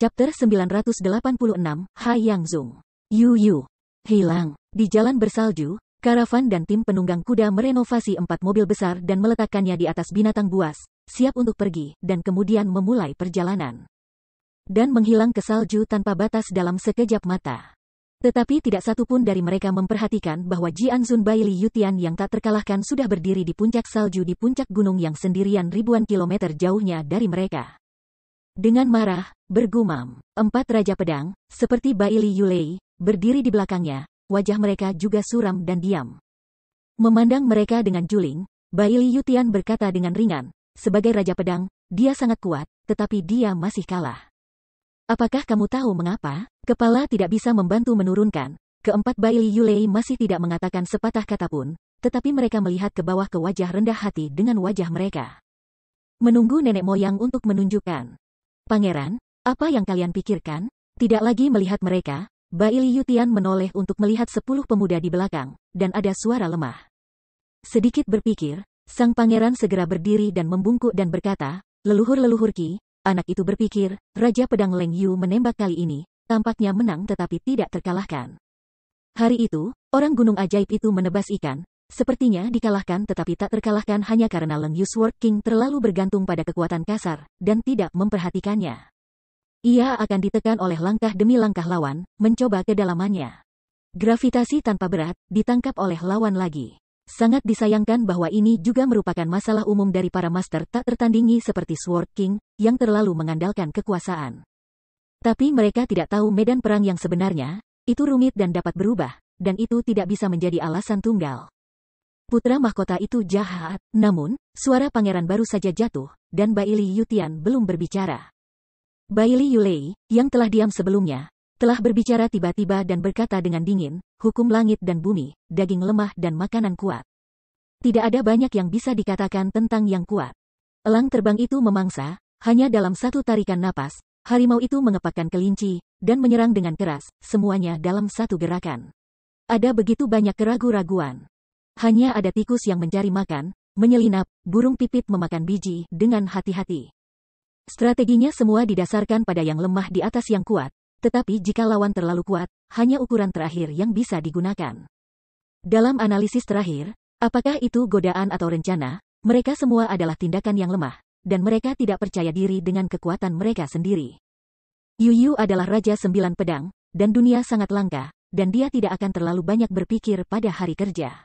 Chapter 986, Hai Yang Zung. Yu Yu. Hilang. Di jalan bersalju, karavan dan tim penunggang kuda merenovasi empat mobil besar dan meletakkannya di atas binatang buas, siap untuk pergi, dan kemudian memulai perjalanan. Dan menghilang ke salju tanpa batas dalam sekejap mata. Tetapi tidak satu pun dari mereka memperhatikan bahwa Jian Zun Bai Li Yutian yang tak terkalahkan sudah berdiri di puncak salju di puncak gunung yang sendirian ribuan kilometer jauhnya dari mereka. Dengan marah, bergumam, empat raja pedang, seperti Baili Yulei, berdiri di belakangnya, wajah mereka juga suram dan diam. Memandang mereka dengan juling, Baili Yutian berkata dengan ringan, sebagai raja pedang, dia sangat kuat, tetapi dia masih kalah. Apakah kamu tahu mengapa? Kepala tidak bisa membantu menurunkan. Keempat Baili Yulei masih tidak mengatakan sepatah kata pun, tetapi mereka melihat ke bawah ke wajah rendah hati dengan wajah mereka. Menunggu nenek moyang untuk menunjukkan. Pangeran, apa yang kalian pikirkan? Tidak lagi melihat mereka, Bai Li Yutian menoleh untuk melihat sepuluh pemuda di belakang, dan ada suara lemah. Sedikit berpikir, sang pangeran segera berdiri dan membungkuk dan berkata, Leluhur-leluhur Ki, anak itu berpikir, Raja Pedang Leng Yu menembak kali ini, tampaknya menang tetapi tidak terkalahkan. Hari itu, orang gunung ajaib itu menebas ikan, Sepertinya dikalahkan tetapi tak terkalahkan hanya karena Leng Yusworth King terlalu bergantung pada kekuatan kasar, dan tidak memperhatikannya. Ia akan ditekan oleh langkah demi langkah lawan, mencoba kedalamannya. Gravitasi tanpa berat, ditangkap oleh lawan lagi. Sangat disayangkan bahwa ini juga merupakan masalah umum dari para master tak tertandingi seperti Sword King, yang terlalu mengandalkan kekuasaan. Tapi mereka tidak tahu medan perang yang sebenarnya, itu rumit dan dapat berubah, dan itu tidak bisa menjadi alasan tunggal. Putra mahkota itu jahat, namun, suara pangeran baru saja jatuh, dan Baili Yutian belum berbicara. Baili Yulei, yang telah diam sebelumnya, telah berbicara tiba-tiba dan berkata dengan dingin, hukum langit dan bumi, daging lemah dan makanan kuat. Tidak ada banyak yang bisa dikatakan tentang yang kuat. Elang terbang itu memangsa, hanya dalam satu tarikan napas, harimau itu mengepakkan kelinci, dan menyerang dengan keras, semuanya dalam satu gerakan. Ada begitu banyak keraguan raguan hanya ada tikus yang mencari makan, menyelinap, burung pipit memakan biji dengan hati-hati. Strateginya semua didasarkan pada yang lemah di atas yang kuat, tetapi jika lawan terlalu kuat, hanya ukuran terakhir yang bisa digunakan. Dalam analisis terakhir, apakah itu godaan atau rencana, mereka semua adalah tindakan yang lemah, dan mereka tidak percaya diri dengan kekuatan mereka sendiri. Yu Yu adalah Raja Sembilan Pedang, dan dunia sangat langka, dan dia tidak akan terlalu banyak berpikir pada hari kerja.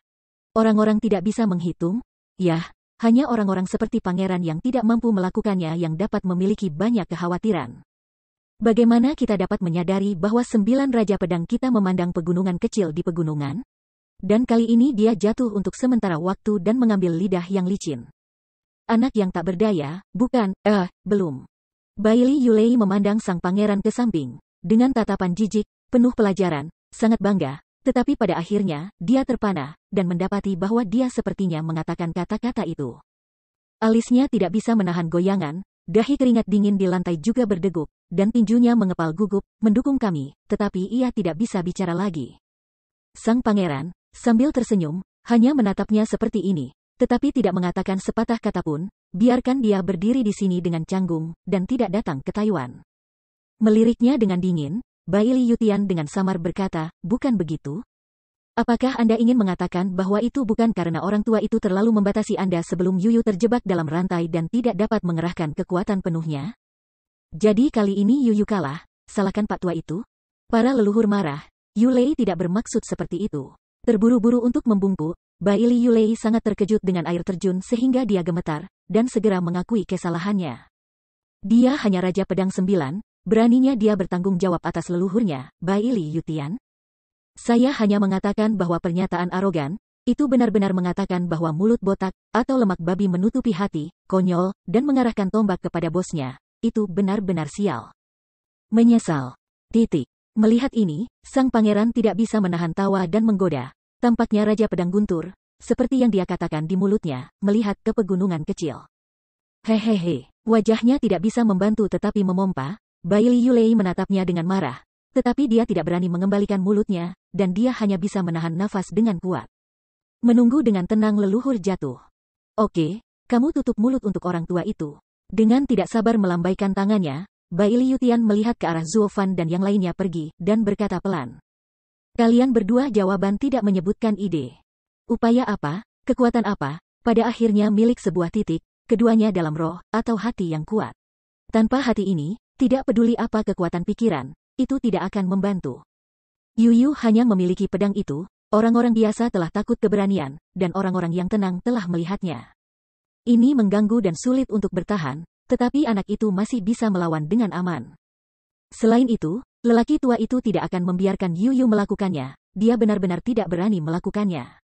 Orang-orang tidak bisa menghitung, yah, hanya orang-orang seperti pangeran yang tidak mampu melakukannya yang dapat memiliki banyak kekhawatiran. Bagaimana kita dapat menyadari bahwa sembilan raja pedang kita memandang pegunungan kecil di pegunungan? Dan kali ini dia jatuh untuk sementara waktu dan mengambil lidah yang licin. Anak yang tak berdaya, bukan, eh, belum. Bailey Yulei memandang sang pangeran ke samping, dengan tatapan jijik, penuh pelajaran, sangat bangga, tetapi pada akhirnya, dia terpana, dan mendapati bahwa dia sepertinya mengatakan kata-kata itu. Alisnya tidak bisa menahan goyangan, dahi keringat dingin di lantai juga berdegup, dan tinjunya mengepal gugup, mendukung kami, tetapi ia tidak bisa bicara lagi. Sang pangeran, sambil tersenyum, hanya menatapnya seperti ini, tetapi tidak mengatakan sepatah kata pun, biarkan dia berdiri di sini dengan canggung, dan tidak datang ke Taiwan. Meliriknya dengan dingin, Baili Yutian dengan samar berkata, bukan begitu? Apakah Anda ingin mengatakan bahwa itu bukan karena orang tua itu terlalu membatasi Anda sebelum Yuyu terjebak dalam rantai dan tidak dapat mengerahkan kekuatan penuhnya? Jadi kali ini Yuyu kalah, salahkan Pak Tua itu? Para leluhur marah, Yulei tidak bermaksud seperti itu. Terburu-buru untuk membungkuk, Baili Yulei sangat terkejut dengan air terjun sehingga dia gemetar, dan segera mengakui kesalahannya. Dia hanya Raja Pedang Sembilan, Beraninya dia bertanggung jawab atas leluhurnya, Bai Li Yutian? Saya hanya mengatakan bahwa pernyataan arogan, itu benar-benar mengatakan bahwa mulut botak, atau lemak babi menutupi hati, konyol, dan mengarahkan tombak kepada bosnya, itu benar-benar sial. Menyesal. Titik. Melihat ini, sang pangeran tidak bisa menahan tawa dan menggoda. Tampaknya Raja Pedang Guntur, seperti yang dia katakan di mulutnya, melihat ke pegunungan kecil. Hehehe, wajahnya tidak bisa membantu tetapi memompa, Bailey Yulei menatapnya dengan marah. Tetapi dia tidak berani mengembalikan mulutnya, dan dia hanya bisa menahan nafas dengan kuat. Menunggu dengan tenang leluhur jatuh. Oke, kamu tutup mulut untuk orang tua itu. Dengan tidak sabar melambaikan tangannya, Bailey Yutian melihat ke arah Zuofan dan yang lainnya pergi, dan berkata pelan. Kalian berdua jawaban tidak menyebutkan ide. Upaya apa, kekuatan apa, pada akhirnya milik sebuah titik, keduanya dalam roh, atau hati yang kuat. Tanpa hati ini, tidak peduli apa kekuatan pikiran, itu tidak akan membantu. Yu Yu hanya memiliki pedang itu, orang-orang biasa telah takut keberanian, dan orang-orang yang tenang telah melihatnya. Ini mengganggu dan sulit untuk bertahan, tetapi anak itu masih bisa melawan dengan aman. Selain itu, lelaki tua itu tidak akan membiarkan Yu Yu melakukannya, dia benar-benar tidak berani melakukannya.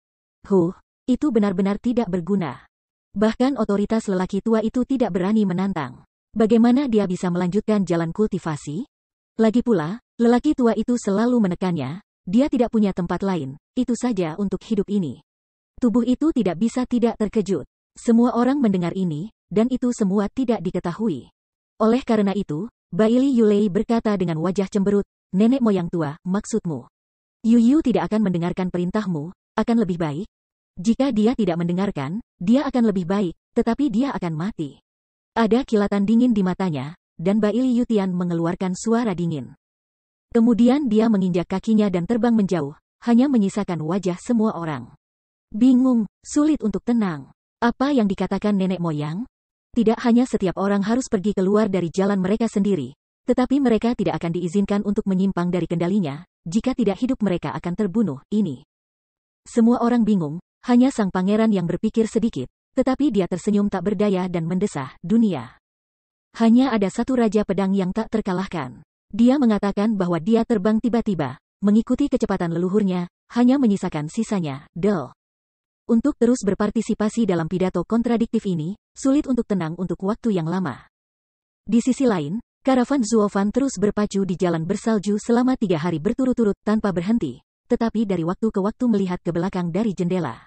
Huh, itu benar-benar tidak berguna. Bahkan otoritas lelaki tua itu tidak berani menantang. Bagaimana dia bisa melanjutkan jalan kultivasi? Lagi pula, lelaki tua itu selalu menekannya, dia tidak punya tempat lain, itu saja untuk hidup ini. Tubuh itu tidak bisa tidak terkejut. Semua orang mendengar ini, dan itu semua tidak diketahui. Oleh karena itu, Baili Yulei berkata dengan wajah cemberut, Nenek moyang tua, maksudmu. Yuyu tidak akan mendengarkan perintahmu, akan lebih baik. Jika dia tidak mendengarkan, dia akan lebih baik, tetapi dia akan mati. Ada kilatan dingin di matanya, dan Baili Yutian mengeluarkan suara dingin. Kemudian dia menginjak kakinya dan terbang menjauh, hanya menyisakan wajah semua orang. Bingung, sulit untuk tenang. Apa yang dikatakan nenek moyang? Tidak hanya setiap orang harus pergi keluar dari jalan mereka sendiri, tetapi mereka tidak akan diizinkan untuk menyimpang dari kendalinya, jika tidak hidup mereka akan terbunuh, ini. Semua orang bingung, hanya sang pangeran yang berpikir sedikit, tetapi dia tersenyum tak berdaya dan mendesah, dunia. Hanya ada satu raja pedang yang tak terkalahkan. Dia mengatakan bahwa dia terbang tiba-tiba, mengikuti kecepatan leluhurnya, hanya menyisakan sisanya, Del. Untuk terus berpartisipasi dalam pidato kontradiktif ini, sulit untuk tenang untuk waktu yang lama. Di sisi lain, karavan Zuofan terus berpacu di jalan bersalju selama tiga hari berturut-turut tanpa berhenti, tetapi dari waktu ke waktu melihat ke belakang dari jendela.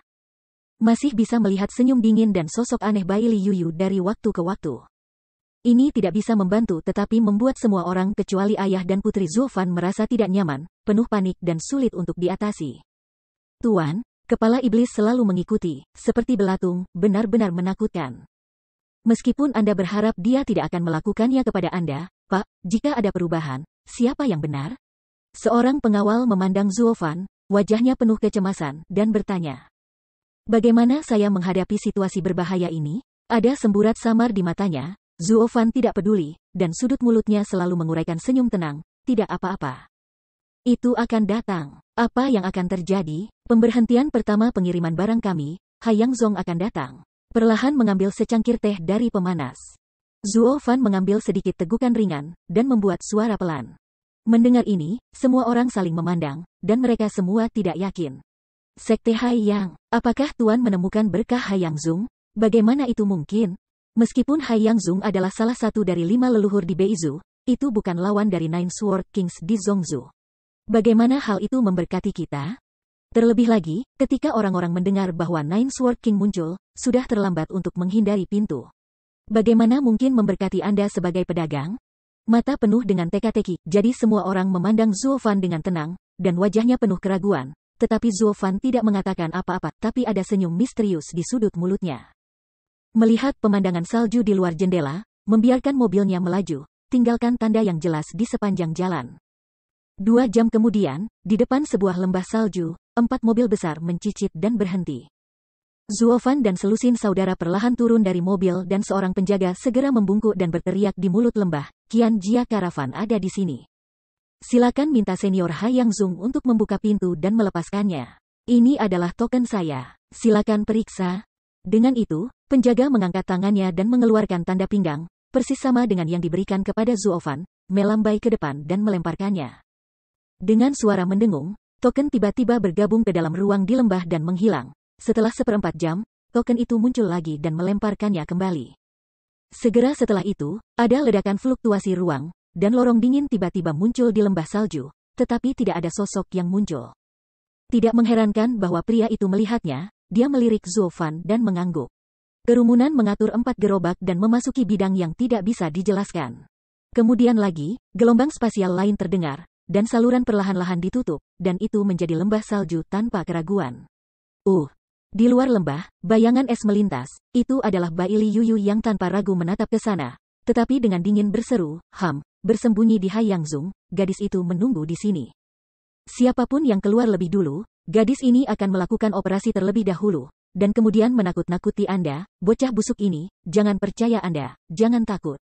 Masih bisa melihat senyum dingin dan sosok aneh Li Yuyu dari waktu ke waktu. Ini tidak bisa membantu tetapi membuat semua orang kecuali ayah dan putri Zulfan merasa tidak nyaman, penuh panik dan sulit untuk diatasi. Tuan, kepala iblis selalu mengikuti, seperti belatung, benar-benar menakutkan. Meskipun Anda berharap dia tidak akan melakukannya kepada Anda, Pak, jika ada perubahan, siapa yang benar? Seorang pengawal memandang Zulfan, wajahnya penuh kecemasan, dan bertanya. Bagaimana saya menghadapi situasi berbahaya ini? Ada semburat samar di matanya, Zuofan tidak peduli, dan sudut mulutnya selalu menguraikan senyum tenang, tidak apa-apa. Itu akan datang. Apa yang akan terjadi? Pemberhentian pertama pengiriman barang kami, Hayang Zong akan datang. Perlahan mengambil secangkir teh dari pemanas. Zuo Fan mengambil sedikit tegukan ringan, dan membuat suara pelan. Mendengar ini, semua orang saling memandang, dan mereka semua tidak yakin. Sekte Haiyang, apakah Tuan menemukan berkah Haiyang Zung? Bagaimana itu mungkin? Meskipun Haiyang Zung adalah salah satu dari lima leluhur di Beizu, itu bukan lawan dari Nine Sword Kings di Zongzu. Bagaimana hal itu memberkati kita? Terlebih lagi, ketika orang-orang mendengar bahwa Nine Sword King muncul, sudah terlambat untuk menghindari pintu. Bagaimana mungkin memberkati Anda sebagai pedagang? Mata penuh dengan teka-teki, jadi semua orang memandang Fan dengan tenang, dan wajahnya penuh keraguan, tetapi Zuofan tidak mengatakan apa-apa, tapi ada senyum misterius di sudut mulutnya. Melihat pemandangan salju di luar jendela, membiarkan mobilnya melaju, tinggalkan tanda yang jelas di sepanjang jalan. Dua jam kemudian, di depan sebuah lembah salju, empat mobil besar mencicit dan berhenti. Zuofan dan selusin saudara perlahan turun dari mobil dan seorang penjaga segera membungkuk dan berteriak di mulut lembah, Kian Jia Karavan ada di sini. Silakan minta senior Yang Zung untuk membuka pintu dan melepaskannya. Ini adalah token saya. Silakan periksa. Dengan itu, penjaga mengangkat tangannya dan mengeluarkan tanda pinggang, persis sama dengan yang diberikan kepada Zuofan, melambai ke depan dan melemparkannya. Dengan suara mendengung, token tiba-tiba bergabung ke dalam ruang di lembah dan menghilang. Setelah seperempat jam, token itu muncul lagi dan melemparkannya kembali. Segera setelah itu, ada ledakan fluktuasi ruang, dan lorong dingin tiba-tiba muncul di lembah salju, tetapi tidak ada sosok yang muncul. Tidak mengherankan bahwa pria itu melihatnya, dia melirik Zulfan dan mengangguk. Kerumunan mengatur empat gerobak dan memasuki bidang yang tidak bisa dijelaskan. Kemudian lagi, gelombang spasial lain terdengar, dan saluran perlahan-lahan ditutup, dan itu menjadi lembah salju tanpa keraguan. Uh, di luar lembah, bayangan es melintas, itu adalah Baili Yuyu yang tanpa ragu menatap ke sana, tetapi dengan dingin berseru, Ham, Bersembunyi di Haiyangzung, gadis itu menunggu di sini. Siapapun yang keluar lebih dulu, gadis ini akan melakukan operasi terlebih dahulu, dan kemudian menakut-nakuti Anda, bocah busuk ini, jangan percaya Anda, jangan takut.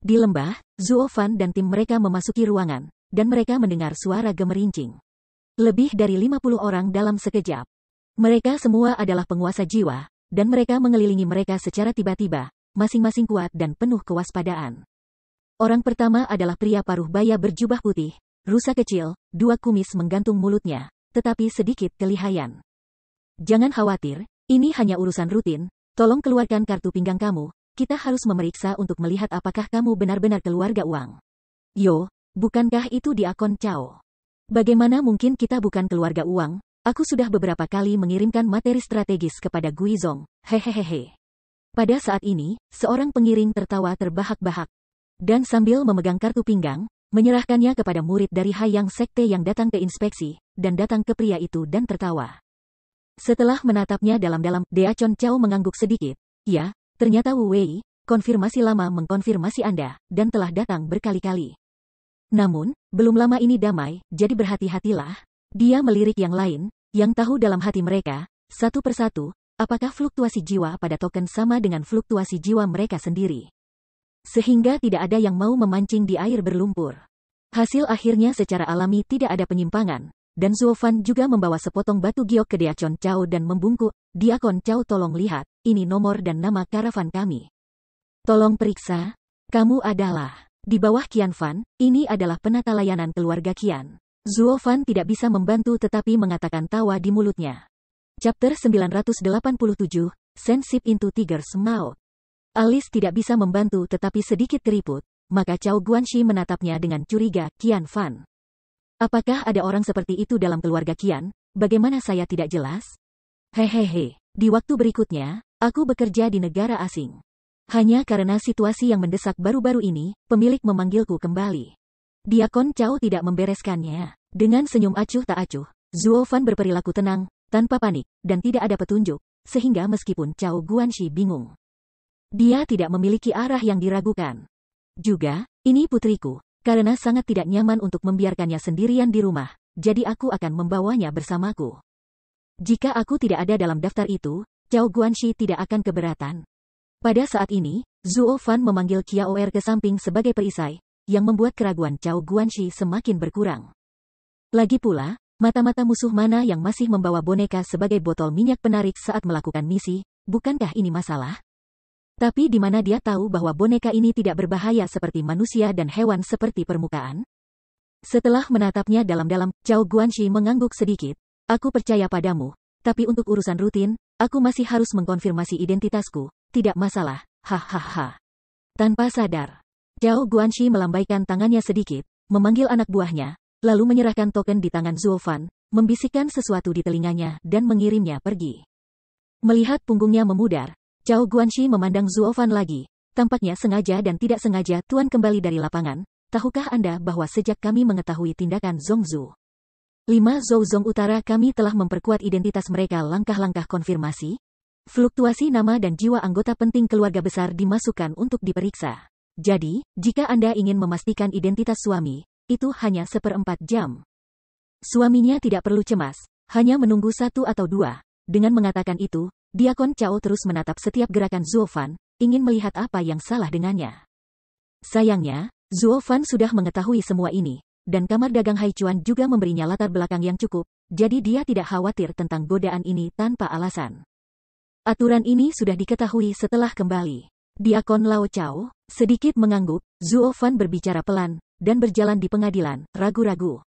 Di lembah, Zuo Fan dan tim mereka memasuki ruangan, dan mereka mendengar suara gemerincing. Lebih dari 50 orang dalam sekejap. Mereka semua adalah penguasa jiwa, dan mereka mengelilingi mereka secara tiba-tiba, masing-masing kuat dan penuh kewaspadaan. Orang pertama adalah pria paruh baya berjubah putih, rusa kecil, dua kumis menggantung mulutnya, tetapi sedikit kelihayan. Jangan khawatir, ini hanya urusan rutin, tolong keluarkan kartu pinggang kamu, kita harus memeriksa untuk melihat apakah kamu benar-benar keluarga uang. Yo, bukankah itu di akun Chao? Bagaimana mungkin kita bukan keluarga uang? Aku sudah beberapa kali mengirimkan materi strategis kepada Guizong, hehehehe. Pada saat ini, seorang pengiring tertawa terbahak-bahak, dan sambil memegang kartu pinggang, menyerahkannya kepada murid dari Hayang Sekte yang datang ke inspeksi, dan datang ke pria itu dan tertawa. Setelah menatapnya dalam-dalam, Dea Chon Chow mengangguk sedikit. Ya, ternyata Wu Wei, konfirmasi lama mengkonfirmasi Anda, dan telah datang berkali-kali. Namun, belum lama ini damai, jadi berhati-hatilah. Dia melirik yang lain, yang tahu dalam hati mereka, satu persatu, apakah fluktuasi jiwa pada token sama dengan fluktuasi jiwa mereka sendiri. Sehingga tidak ada yang mau memancing di air berlumpur. Hasil akhirnya secara alami tidak ada penyimpangan, dan Zuofan juga membawa sepotong batu giok ke Diakon Cao dan membungkuk, Diakon Cao tolong lihat, ini nomor dan nama karavan kami. Tolong periksa, kamu adalah, di bawah Kian Fan, ini adalah penata layanan keluarga Kian. Zuofan tidak bisa membantu tetapi mengatakan tawa di mulutnya. Chapter 987, Sensip into Tigers Mouth Alis tidak bisa membantu tetapi sedikit keriput, maka Cao Guanxi menatapnya dengan curiga, Qian Fan. Apakah ada orang seperti itu dalam keluarga Qian? Bagaimana saya tidak jelas? Hehehe, di waktu berikutnya, aku bekerja di negara asing. Hanya karena situasi yang mendesak baru-baru ini, pemilik memanggilku kembali. Diakon Cao tidak membereskannya. Dengan senyum acuh tak acuh, Zuo Fan berperilaku tenang, tanpa panik, dan tidak ada petunjuk, sehingga meskipun Cao Guanxi bingung. Dia tidak memiliki arah yang diragukan. Juga, ini putriku. Karena sangat tidak nyaman untuk membiarkannya sendirian di rumah, jadi aku akan membawanya bersamaku. Jika aku tidak ada dalam daftar itu, Cao Guanxi tidak akan keberatan. Pada saat ini, Zhuo Fan memanggil Qiao Er ke samping sebagai perisai, yang membuat keraguan Cao Guanxi semakin berkurang. Lagi pula, mata-mata musuh mana yang masih membawa boneka sebagai botol minyak penarik saat melakukan misi, bukankah ini masalah? Tapi di mana dia tahu bahwa boneka ini tidak berbahaya seperti manusia dan hewan seperti permukaan? Setelah menatapnya dalam-dalam, Zhao Guanxi mengangguk sedikit. Aku percaya padamu, tapi untuk urusan rutin, aku masih harus mengkonfirmasi identitasku. Tidak masalah, hahaha. Tanpa sadar, Zhao Guanxi melambaikan tangannya sedikit, memanggil anak buahnya, lalu menyerahkan token di tangan Zhuo membisikkan sesuatu di telinganya dan mengirimnya pergi. Melihat punggungnya memudar, Cao Guanxi memandang Fan lagi. Tampaknya sengaja dan tidak sengaja Tuan kembali dari lapangan. Tahukah Anda bahwa sejak kami mengetahui tindakan Zongzu? Zou Zouzong Utara kami telah memperkuat identitas mereka langkah-langkah konfirmasi. Fluktuasi nama dan jiwa anggota penting keluarga besar dimasukkan untuk diperiksa. Jadi, jika Anda ingin memastikan identitas suami, itu hanya seperempat jam. Suaminya tidak perlu cemas, hanya menunggu satu atau dua. Dengan mengatakan itu, Diakon Cao terus menatap setiap gerakan Zuofan, ingin melihat apa yang salah dengannya. Sayangnya, Zuofan sudah mengetahui semua ini, dan kamar dagang Haichuan juga memberinya latar belakang yang cukup, jadi dia tidak khawatir tentang godaan ini tanpa alasan. Aturan ini sudah diketahui setelah kembali. Diakon Lao Chao, sedikit mengangguk, Fan berbicara pelan, dan berjalan di pengadilan, ragu-ragu.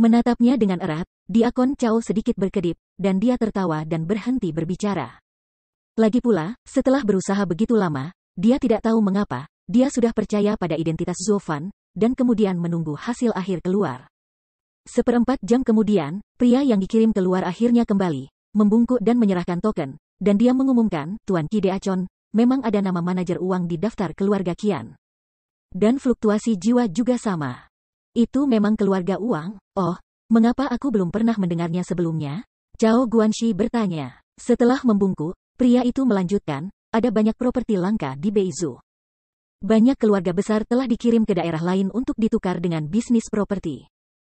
Menatapnya dengan erat, Diakon Chao sedikit berkedip, dan dia tertawa dan berhenti berbicara. Lagi pula, setelah berusaha begitu lama, dia tidak tahu mengapa, dia sudah percaya pada identitas Zofan, dan kemudian menunggu hasil akhir keluar. Seperempat jam kemudian, pria yang dikirim keluar akhirnya kembali, membungkuk dan menyerahkan token, dan dia mengumumkan, Tuan Ki Deacon, memang ada nama manajer uang di daftar keluarga Kian. Dan fluktuasi jiwa juga sama. Itu memang keluarga Uang? Oh, mengapa aku belum pernah mendengarnya sebelumnya? Zhao Guanxi bertanya. Setelah membungkuk, pria itu melanjutkan, ada banyak properti langka di Beizu. Banyak keluarga besar telah dikirim ke daerah lain untuk ditukar dengan bisnis properti.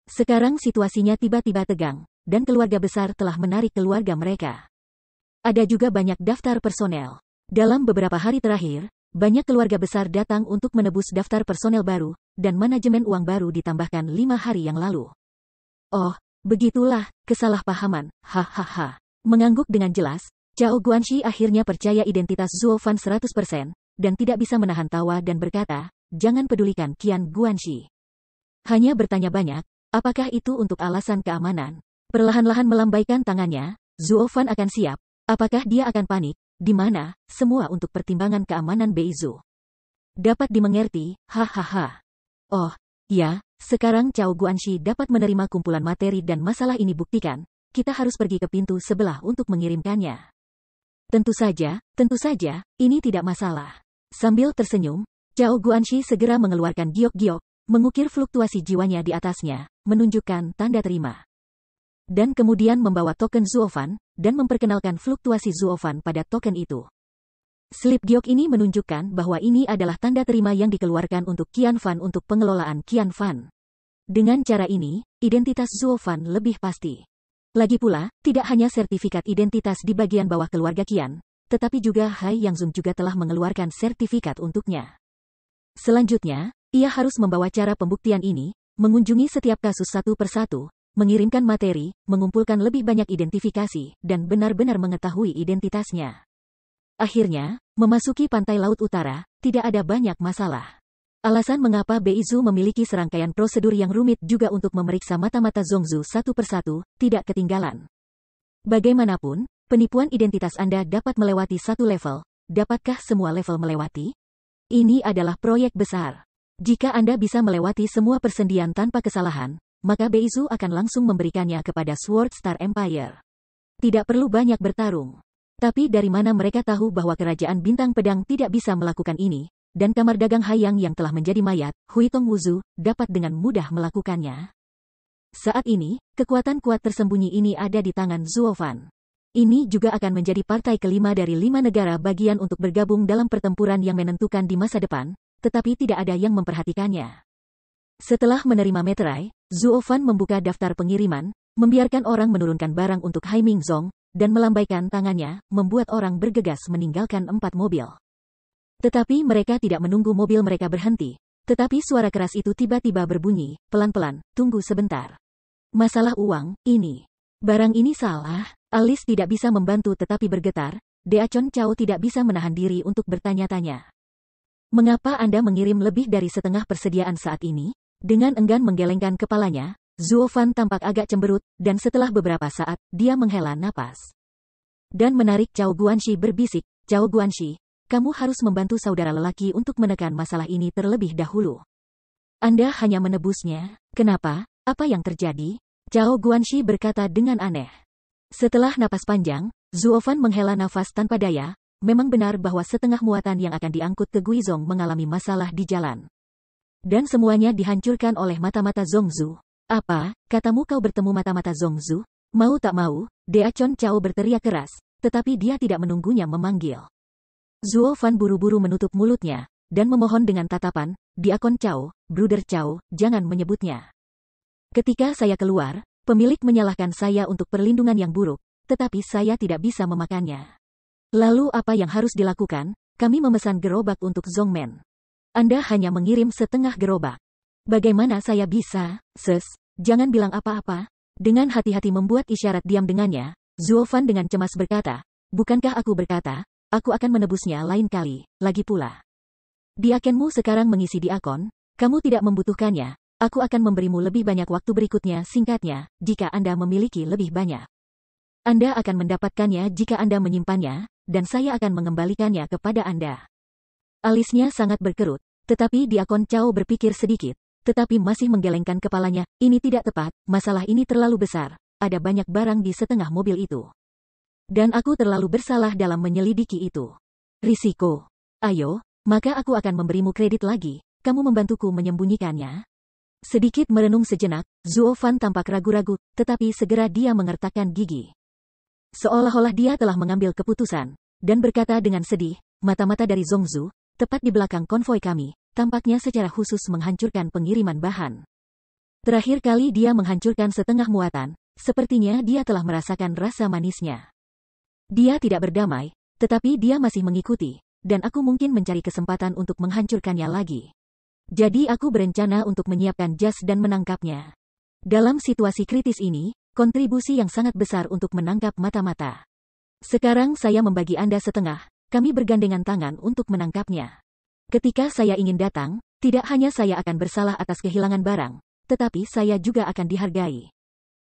Sekarang situasinya tiba-tiba tegang, dan keluarga besar telah menarik keluarga mereka. Ada juga banyak daftar personel. Dalam beberapa hari terakhir, banyak keluarga besar datang untuk menebus daftar personel baru, dan manajemen uang baru ditambahkan lima hari yang lalu. Oh, begitulah, kesalahpahaman, hahaha. Mengangguk dengan jelas, Zhao Guanxi akhirnya percaya identitas Zhuo Fan 100%, dan tidak bisa menahan tawa dan berkata, jangan pedulikan Qian Guanxi. Hanya bertanya banyak, apakah itu untuk alasan keamanan? Perlahan-lahan melambaikan tangannya, Zhuo Fan akan siap, apakah dia akan panik, di mana, semua untuk pertimbangan keamanan Beizu. Dapat dimengerti, hahaha. Oh, ya, sekarang Cao Guanxi dapat menerima kumpulan materi dan masalah ini buktikan, kita harus pergi ke pintu sebelah untuk mengirimkannya. Tentu saja, tentu saja, ini tidak masalah. Sambil tersenyum, Cao Guanxi segera mengeluarkan giok-giok, mengukir fluktuasi jiwanya di atasnya, menunjukkan tanda terima. Dan kemudian membawa token Zuofan, dan memperkenalkan fluktuasi Zuofan pada token itu. Slip giok ini menunjukkan bahwa ini adalah tanda terima yang dikeluarkan untuk Qian Fan untuk pengelolaan Qian Fan. Dengan cara ini, identitas Zuo Fan lebih pasti. Lagi pula, tidak hanya sertifikat identitas di bagian bawah keluarga Qian, tetapi juga Hai Yang Zun juga telah mengeluarkan sertifikat untuknya. Selanjutnya, ia harus membawa cara pembuktian ini, mengunjungi setiap kasus satu persatu, mengirimkan materi, mengumpulkan lebih banyak identifikasi, dan benar-benar mengetahui identitasnya. Akhirnya, memasuki pantai laut utara, tidak ada banyak masalah. Alasan mengapa Beizu memiliki serangkaian prosedur yang rumit juga untuk memeriksa mata-mata Zongzu satu persatu, tidak ketinggalan. Bagaimanapun, penipuan identitas Anda dapat melewati satu level. Dapatkah semua level melewati? Ini adalah proyek besar. Jika Anda bisa melewati semua persendian tanpa kesalahan, maka Beizu akan langsung memberikannya kepada Sword Star Empire. Tidak perlu banyak bertarung. Tapi dari mana mereka tahu bahwa kerajaan bintang pedang tidak bisa melakukan ini, dan kamar dagang Hayang yang telah menjadi mayat, Hui Tong Wuzu, dapat dengan mudah melakukannya. Saat ini, kekuatan kuat tersembunyi ini ada di tangan Zuofan. Ini juga akan menjadi partai kelima dari lima negara bagian untuk bergabung dalam pertempuran yang menentukan di masa depan, tetapi tidak ada yang memperhatikannya. Setelah menerima meterai, Zuofan membuka daftar pengiriman, membiarkan orang menurunkan barang untuk Hai Zong dan melambaikan tangannya, membuat orang bergegas meninggalkan empat mobil. Tetapi mereka tidak menunggu mobil mereka berhenti. Tetapi suara keras itu tiba-tiba berbunyi, pelan-pelan, tunggu sebentar. Masalah uang, ini. Barang ini salah, Alis tidak bisa membantu tetapi bergetar, Deacon Chow tidak bisa menahan diri untuk bertanya-tanya. Mengapa Anda mengirim lebih dari setengah persediaan saat ini? Dengan enggan menggelengkan kepalanya, Zuofan tampak agak cemberut, dan setelah beberapa saat, dia menghela napas. Dan menarik Cao Guanxi berbisik, Cao Guanxi, kamu harus membantu saudara lelaki untuk menekan masalah ini terlebih dahulu. Anda hanya menebusnya, kenapa, apa yang terjadi? Cao Guanxi berkata dengan aneh. Setelah napas panjang, Zuofan menghela nafas tanpa daya, memang benar bahwa setengah muatan yang akan diangkut ke Guizong mengalami masalah di jalan. Dan semuanya dihancurkan oleh mata-mata Zongzu. Apa, katamu kau bertemu mata-mata Zongzu? Mau tak mau, Dea Chon Chao berteriak keras, tetapi dia tidak menunggunya memanggil. Zuo Fan buru-buru menutup mulutnya, dan memohon dengan tatapan, Diakon Chao, Bruder Chao, jangan menyebutnya. Ketika saya keluar, pemilik menyalahkan saya untuk perlindungan yang buruk, tetapi saya tidak bisa memakannya. Lalu apa yang harus dilakukan? Kami memesan gerobak untuk Zongmen. Anda hanya mengirim setengah gerobak. Bagaimana saya bisa, ses, jangan bilang apa-apa. Dengan hati-hati membuat isyarat diam dengannya, Zuofan dengan cemas berkata, Bukankah aku berkata, aku akan menebusnya lain kali, lagi pula. Diakenmu sekarang mengisi diakon, kamu tidak membutuhkannya, aku akan memberimu lebih banyak waktu berikutnya singkatnya, jika Anda memiliki lebih banyak. Anda akan mendapatkannya jika Anda menyimpannya, dan saya akan mengembalikannya kepada Anda. Alisnya sangat berkerut, tetapi Diakon Cao berpikir sedikit, tetapi masih menggelengkan kepalanya, ini tidak tepat, masalah ini terlalu besar, ada banyak barang di setengah mobil itu. Dan aku terlalu bersalah dalam menyelidiki itu. Risiko. Ayo, maka aku akan memberimu kredit lagi, kamu membantuku menyembunyikannya. Sedikit merenung sejenak, Zuo Fan tampak ragu-ragu, tetapi segera dia mengertakkan gigi. Seolah-olah dia telah mengambil keputusan, dan berkata dengan sedih, mata-mata dari Zongzu, tepat di belakang konvoi kami, tampaknya secara khusus menghancurkan pengiriman bahan. Terakhir kali dia menghancurkan setengah muatan, sepertinya dia telah merasakan rasa manisnya. Dia tidak berdamai, tetapi dia masih mengikuti, dan aku mungkin mencari kesempatan untuk menghancurkannya lagi. Jadi aku berencana untuk menyiapkan jas dan menangkapnya. Dalam situasi kritis ini, kontribusi yang sangat besar untuk menangkap mata-mata. Sekarang saya membagi Anda setengah, kami bergandengan tangan untuk menangkapnya. Ketika saya ingin datang, tidak hanya saya akan bersalah atas kehilangan barang, tetapi saya juga akan dihargai.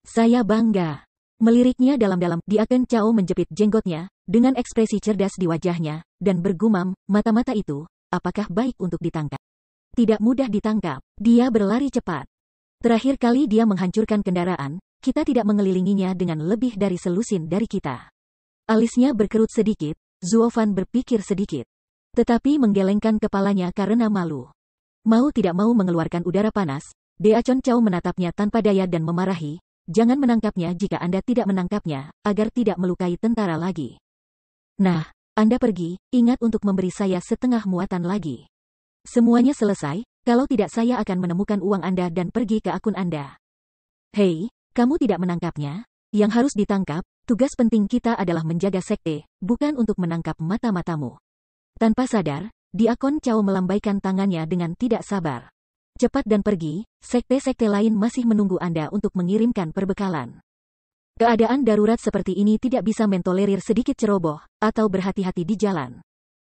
Saya bangga. Meliriknya dalam-dalam, Diaken Chao menjepit jenggotnya, dengan ekspresi cerdas di wajahnya, dan bergumam, mata-mata itu, apakah baik untuk ditangkap? Tidak mudah ditangkap, dia berlari cepat. Terakhir kali dia menghancurkan kendaraan, kita tidak mengelilinginya dengan lebih dari selusin dari kita. Alisnya berkerut sedikit, Zuofan berpikir sedikit. Tetapi menggelengkan kepalanya karena malu. Mau tidak mau mengeluarkan udara panas, Deacon Chon Chow menatapnya tanpa daya dan memarahi, jangan menangkapnya jika Anda tidak menangkapnya, agar tidak melukai tentara lagi. Nah, Anda pergi, ingat untuk memberi saya setengah muatan lagi. Semuanya selesai, kalau tidak saya akan menemukan uang Anda dan pergi ke akun Anda. Hei, kamu tidak menangkapnya? Yang harus ditangkap, tugas penting kita adalah menjaga sekte, bukan untuk menangkap mata-matamu. Tanpa sadar, Diakon Chow melambaikan tangannya dengan tidak sabar. Cepat dan pergi, sekte-sekte lain masih menunggu Anda untuk mengirimkan perbekalan. Keadaan darurat seperti ini tidak bisa mentolerir sedikit ceroboh, atau berhati-hati di jalan.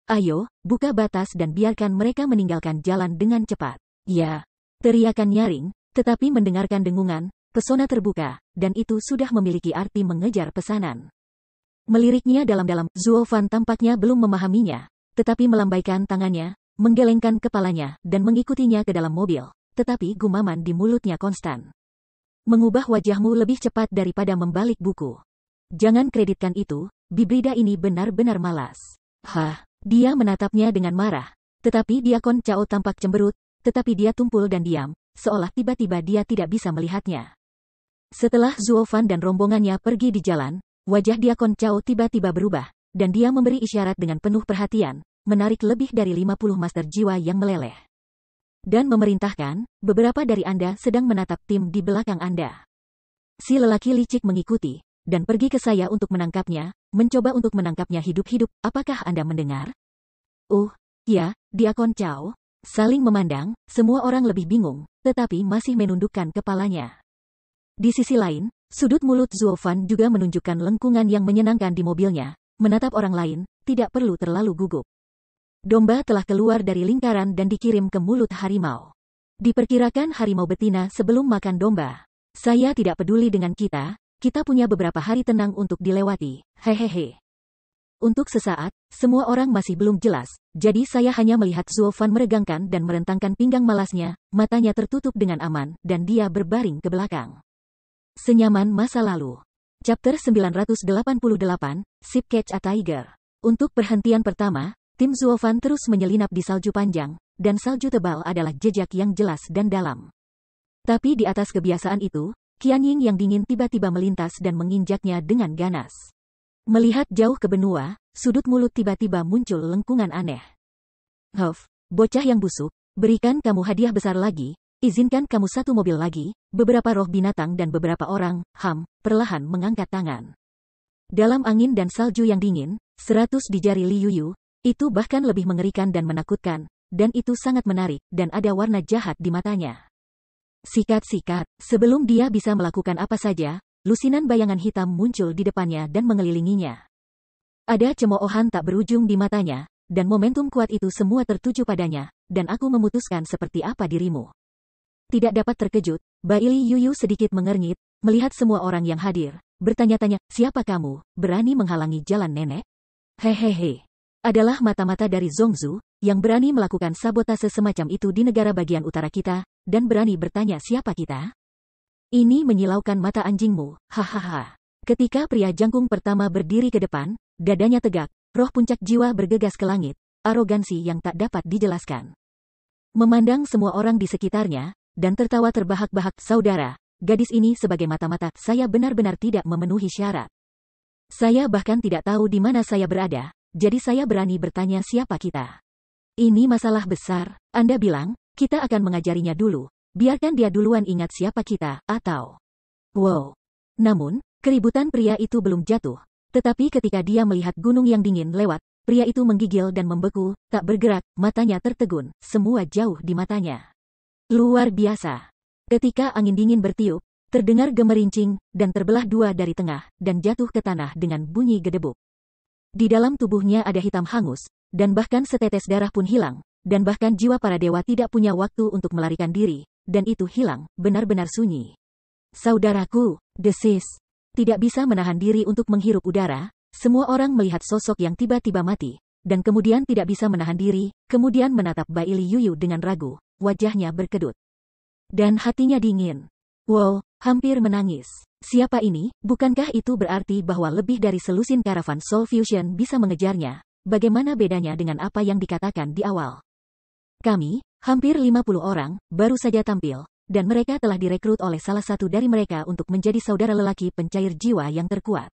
Ayo, buka batas dan biarkan mereka meninggalkan jalan dengan cepat. Ya, teriakan nyaring, tetapi mendengarkan dengungan, pesona terbuka, dan itu sudah memiliki arti mengejar pesanan. Meliriknya dalam-dalam, Zuofan tampaknya belum memahaminya, tetapi melambaikan tangannya, menggelengkan kepalanya, dan mengikutinya ke dalam mobil. Tetapi gumaman di mulutnya konstan. Mengubah wajahmu lebih cepat daripada membalik buku. Jangan kreditkan itu, Bibrida ini benar-benar malas. Hah, dia menatapnya dengan marah. Tetapi dia Cao tampak cemberut, tetapi dia tumpul dan diam, seolah tiba-tiba dia tidak bisa melihatnya. Setelah Zuofan dan rombongannya pergi di jalan, wajah dia Cao tiba-tiba berubah, dan dia memberi isyarat dengan penuh perhatian, menarik lebih dari 50 master jiwa yang meleleh. Dan memerintahkan, beberapa dari Anda sedang menatap tim di belakang Anda. Si lelaki licik mengikuti, dan pergi ke saya untuk menangkapnya, mencoba untuk menangkapnya hidup-hidup, apakah Anda mendengar? Uh, ya, Diakon Chow. Saling memandang, semua orang lebih bingung, tetapi masih menundukkan kepalanya. Di sisi lain, sudut mulut Zuofan juga menunjukkan lengkungan yang menyenangkan di mobilnya, menatap orang lain, tidak perlu terlalu gugup. Domba telah keluar dari lingkaran dan dikirim ke mulut harimau. Diperkirakan harimau betina sebelum makan domba. Saya tidak peduli dengan kita, kita punya beberapa hari tenang untuk dilewati, hehehe. Untuk sesaat, semua orang masih belum jelas, jadi saya hanya melihat Zulfan meregangkan dan merentangkan pinggang malasnya, matanya tertutup dengan aman, dan dia berbaring ke belakang. Senyaman masa lalu. Chapter 988, Sip Catch a Tiger. Untuk perhentian pertama, tim Zuofan terus menyelinap di salju panjang, dan salju tebal adalah jejak yang jelas dan dalam. Tapi di atas kebiasaan itu, Qian Ying yang dingin tiba-tiba melintas dan menginjaknya dengan ganas. Melihat jauh ke benua, sudut mulut tiba-tiba muncul lengkungan aneh. Hof, bocah yang busuk, berikan kamu hadiah besar lagi, Izinkan kamu satu mobil lagi, beberapa roh binatang dan beberapa orang, Ham, perlahan mengangkat tangan. Dalam angin dan salju yang dingin, seratus di jari Li Yuyu, itu bahkan lebih mengerikan dan menakutkan, dan itu sangat menarik, dan ada warna jahat di matanya. Sikat-sikat, sebelum dia bisa melakukan apa saja, lusinan bayangan hitam muncul di depannya dan mengelilinginya. Ada cemoohan tak berujung di matanya, dan momentum kuat itu semua tertuju padanya, dan aku memutuskan seperti apa dirimu. Tidak dapat terkejut, Baili Yuyu sedikit mengernyit, melihat semua orang yang hadir, bertanya-tanya, siapa kamu, berani menghalangi jalan nenek? Hehehe. Adalah mata-mata dari Zongzu, yang berani melakukan sabotase semacam itu di negara bagian utara kita, dan berani bertanya siapa kita? Ini menyilaukan mata anjingmu, hahaha. Ketika pria jangkung pertama berdiri ke depan, dadanya tegak, roh puncak jiwa bergegas ke langit, arogansi yang tak dapat dijelaskan. Memandang semua orang di sekitarnya, dan tertawa terbahak-bahak, saudara, gadis ini sebagai mata-mata, saya benar-benar tidak memenuhi syarat. Saya bahkan tidak tahu di mana saya berada, jadi saya berani bertanya siapa kita. Ini masalah besar, Anda bilang, kita akan mengajarinya dulu, biarkan dia duluan ingat siapa kita, atau... Wow. Namun, keributan pria itu belum jatuh, tetapi ketika dia melihat gunung yang dingin lewat, pria itu menggigil dan membeku, tak bergerak, matanya tertegun, semua jauh di matanya. Luar biasa. Ketika angin dingin bertiup, terdengar gemerincing, dan terbelah dua dari tengah, dan jatuh ke tanah dengan bunyi gedebuk. Di dalam tubuhnya ada hitam hangus, dan bahkan setetes darah pun hilang, dan bahkan jiwa para dewa tidak punya waktu untuk melarikan diri, dan itu hilang, benar-benar sunyi. Saudaraku, desis. Tidak bisa menahan diri untuk menghirup udara, semua orang melihat sosok yang tiba-tiba mati, dan kemudian tidak bisa menahan diri, kemudian menatap Baili Yuyu dengan ragu, wajahnya berkedut. Dan hatinya dingin. Wow, hampir menangis. Siapa ini? Bukankah itu berarti bahwa lebih dari selusin karavan Soul Fusion bisa mengejarnya? Bagaimana bedanya dengan apa yang dikatakan di awal? Kami, hampir 50 orang, baru saja tampil, dan mereka telah direkrut oleh salah satu dari mereka untuk menjadi saudara lelaki pencair jiwa yang terkuat.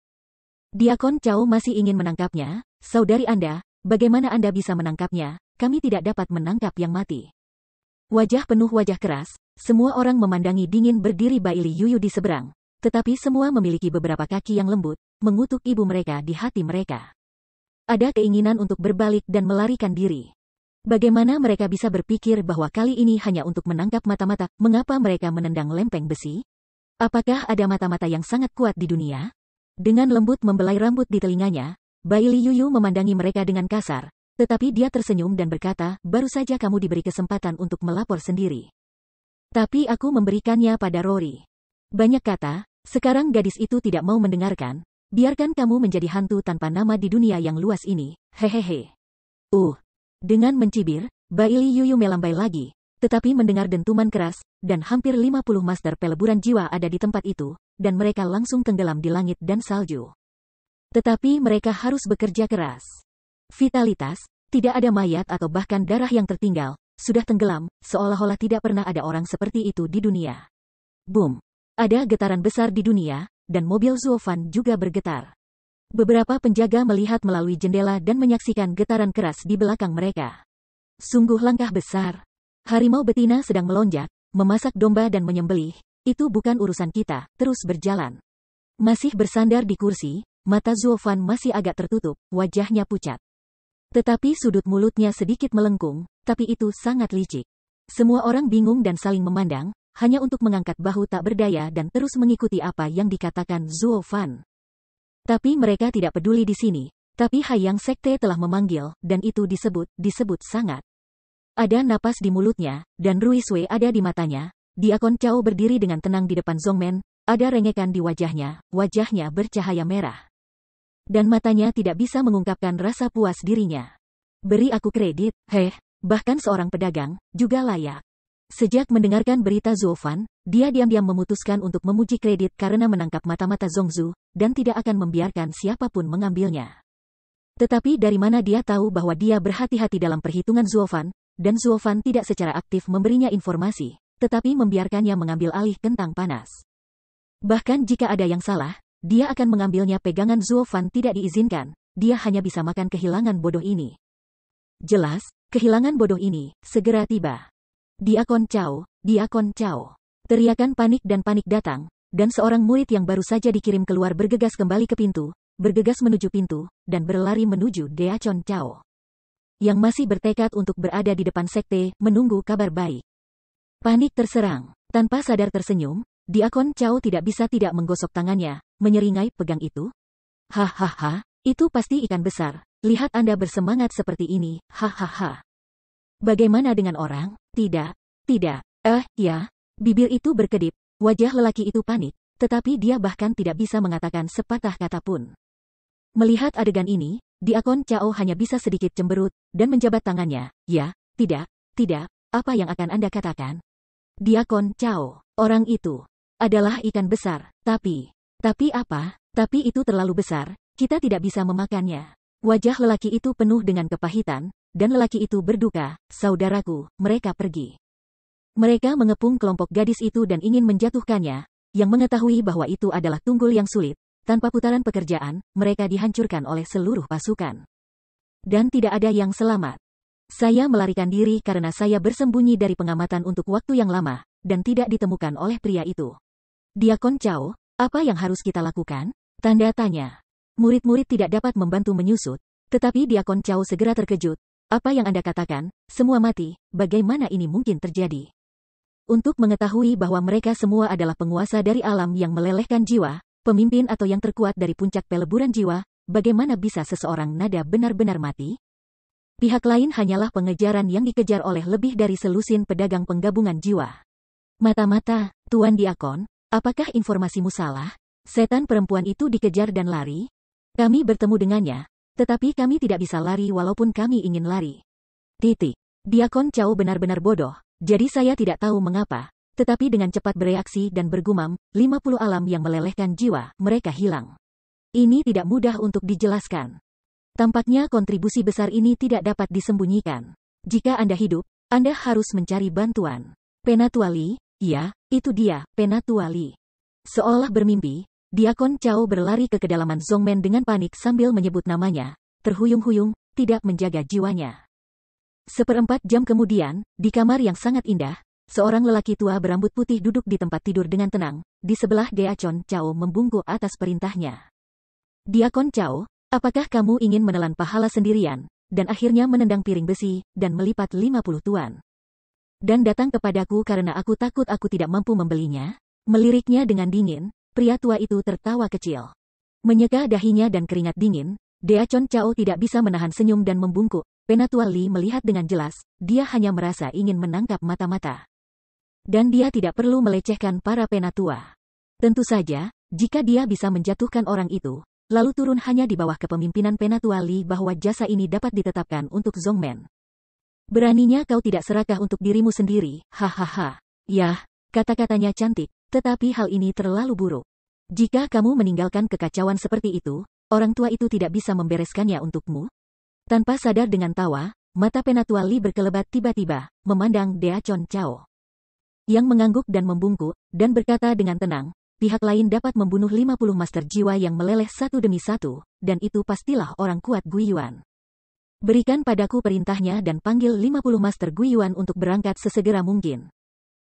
Diakon Chow masih ingin menangkapnya, saudari Anda, bagaimana Anda bisa menangkapnya? Kami tidak dapat menangkap yang mati. Wajah penuh wajah keras, semua orang memandangi dingin berdiri Baili Yuyu di seberang. Tetapi semua memiliki beberapa kaki yang lembut, mengutuk ibu mereka di hati mereka. Ada keinginan untuk berbalik dan melarikan diri. Bagaimana mereka bisa berpikir bahwa kali ini hanya untuk menangkap mata-mata, mengapa mereka menendang lempeng besi? Apakah ada mata-mata yang sangat kuat di dunia? Dengan lembut membelai rambut di telinganya, Baili Yuyu memandangi mereka dengan kasar, tetapi dia tersenyum dan berkata, baru saja kamu diberi kesempatan untuk melapor sendiri. Tapi aku memberikannya pada Rory. Banyak kata, sekarang gadis itu tidak mau mendengarkan, biarkan kamu menjadi hantu tanpa nama di dunia yang luas ini, hehehe. Uh, dengan mencibir, Baili Yuyu melambai lagi, tetapi mendengar dentuman keras, dan hampir 50 master peleburan jiwa ada di tempat itu, dan mereka langsung tenggelam di langit dan salju. Tetapi mereka harus bekerja keras. Vitalitas, tidak ada mayat atau bahkan darah yang tertinggal, sudah tenggelam, seolah-olah tidak pernah ada orang seperti itu di dunia. Boom! Ada getaran besar di dunia, dan mobil Zuofan juga bergetar. Beberapa penjaga melihat melalui jendela dan menyaksikan getaran keras di belakang mereka. Sungguh langkah besar. Harimau betina sedang melonjak, memasak domba dan menyembelih, itu bukan urusan kita, terus berjalan. Masih bersandar di kursi, mata Zuofan masih agak tertutup, wajahnya pucat. Tetapi sudut mulutnya sedikit melengkung, tapi itu sangat licik. Semua orang bingung dan saling memandang, hanya untuk mengangkat bahu tak berdaya dan terus mengikuti apa yang dikatakan Zuo Fan. Tapi mereka tidak peduli di sini, tapi Hayang Sekte telah memanggil, dan itu disebut, disebut sangat. Ada napas di mulutnya, dan Rui Sui ada di matanya, Diakon Chao berdiri dengan tenang di depan Zongmen, ada rengekan di wajahnya, wajahnya bercahaya merah dan matanya tidak bisa mengungkapkan rasa puas dirinya. Beri aku kredit, heh, bahkan seorang pedagang, juga layak. Sejak mendengarkan berita Zofan, dia diam-diam memutuskan untuk memuji kredit karena menangkap mata-mata Zongzu, dan tidak akan membiarkan siapapun mengambilnya. Tetapi dari mana dia tahu bahwa dia berhati-hati dalam perhitungan Zofan, dan Zofan tidak secara aktif memberinya informasi, tetapi membiarkannya mengambil alih kentang panas. Bahkan jika ada yang salah, dia akan mengambilnya pegangan Fan tidak diizinkan, dia hanya bisa makan kehilangan bodoh ini. Jelas, kehilangan bodoh ini, segera tiba. Diakon Cao, Diakon Chao. Teriakan panik dan panik datang, dan seorang murid yang baru saja dikirim keluar bergegas kembali ke pintu, bergegas menuju pintu, dan berlari menuju Deacon Chao. Yang masih bertekad untuk berada di depan sekte, menunggu kabar baik. Panik terserang, tanpa sadar tersenyum, Diakon Chao tidak bisa tidak menggosok tangannya, menyeringai pegang itu. Hahaha, itu pasti ikan besar. Lihat Anda bersemangat seperti ini, hahaha. Bagaimana dengan orang? Tidak, tidak. Eh, ya. Bibir itu berkedip, wajah lelaki itu panik, tetapi dia bahkan tidak bisa mengatakan sepatah kata pun. Melihat adegan ini, Diakon Chao hanya bisa sedikit cemberut, dan menjabat tangannya. Ya, tidak, tidak, apa yang akan Anda katakan? Diakon Chao, orang itu, adalah ikan besar. Tapi, tapi apa? Tapi itu terlalu besar, kita tidak bisa memakannya. Wajah lelaki itu penuh dengan kepahitan, dan lelaki itu berduka, saudaraku, mereka pergi. Mereka mengepung kelompok gadis itu dan ingin menjatuhkannya, yang mengetahui bahwa itu adalah tunggul yang sulit, tanpa putaran pekerjaan, mereka dihancurkan oleh seluruh pasukan. Dan tidak ada yang selamat. Saya melarikan diri karena saya bersembunyi dari pengamatan untuk waktu yang lama, dan tidak ditemukan oleh pria itu. Diakon Cao, apa yang harus kita lakukan? Tanda tanya. Murid-murid tidak dapat membantu menyusut, tetapi Diakon Cao segera terkejut. Apa yang Anda katakan, semua mati, bagaimana ini mungkin terjadi? Untuk mengetahui bahwa mereka semua adalah penguasa dari alam yang melelehkan jiwa, pemimpin atau yang terkuat dari puncak peleburan jiwa, bagaimana bisa seseorang nada benar-benar mati? Pihak lain hanyalah pengejaran yang dikejar oleh lebih dari selusin pedagang penggabungan jiwa. Mata-mata, Tuan Diakon, Apakah informasimu salah? Setan perempuan itu dikejar dan lari. Kami bertemu dengannya, tetapi kami tidak bisa lari walaupun kami ingin lari. Titik. Diakon Chow benar-benar bodoh, jadi saya tidak tahu mengapa. Tetapi dengan cepat bereaksi dan bergumam, 50 alam yang melelehkan jiwa, mereka hilang. Ini tidak mudah untuk dijelaskan. Tampaknya kontribusi besar ini tidak dapat disembunyikan. Jika Anda hidup, Anda harus mencari bantuan. Penatuali, ya, itu dia, Penatuali. Seolah bermimpi, Diakon Chao berlari ke kedalaman Zongmen dengan panik sambil menyebut namanya, terhuyung-huyung, tidak menjaga jiwanya. Seperempat jam kemudian, di kamar yang sangat indah, seorang lelaki tua berambut putih duduk di tempat tidur dengan tenang, di sebelah Diakon Chao membungkuk atas perintahnya. Diakon Chao, apakah kamu ingin menelan pahala sendirian, dan akhirnya menendang piring besi, dan melipat 50 tuan? dan datang kepadaku karena aku takut aku tidak mampu membelinya. Meliriknya dengan dingin, pria tua itu tertawa kecil. Menyeka dahinya dan keringat dingin, Dea Chon Chao tidak bisa menahan senyum dan membungkuk. Penatua Li melihat dengan jelas, dia hanya merasa ingin menangkap mata-mata. Dan dia tidak perlu melecehkan para penatua. Tentu saja, jika dia bisa menjatuhkan orang itu, lalu turun hanya di bawah kepemimpinan penatua Li bahwa jasa ini dapat ditetapkan untuk Zongmen. Beraninya kau tidak serakah untuk dirimu sendiri, hahaha. Yah, kata-katanya cantik, tetapi hal ini terlalu buruk. Jika kamu meninggalkan kekacauan seperti itu, orang tua itu tidak bisa membereskannya untukmu. Tanpa sadar dengan tawa, mata penatua Li berkelebat tiba-tiba, memandang Dea Chon Chao. Yang mengangguk dan membungkuk, dan berkata dengan tenang, pihak lain dapat membunuh 50 master jiwa yang meleleh satu demi satu, dan itu pastilah orang kuat Guyuan. Berikan padaku perintahnya dan panggil 50 Master Guiyuan untuk berangkat sesegera mungkin.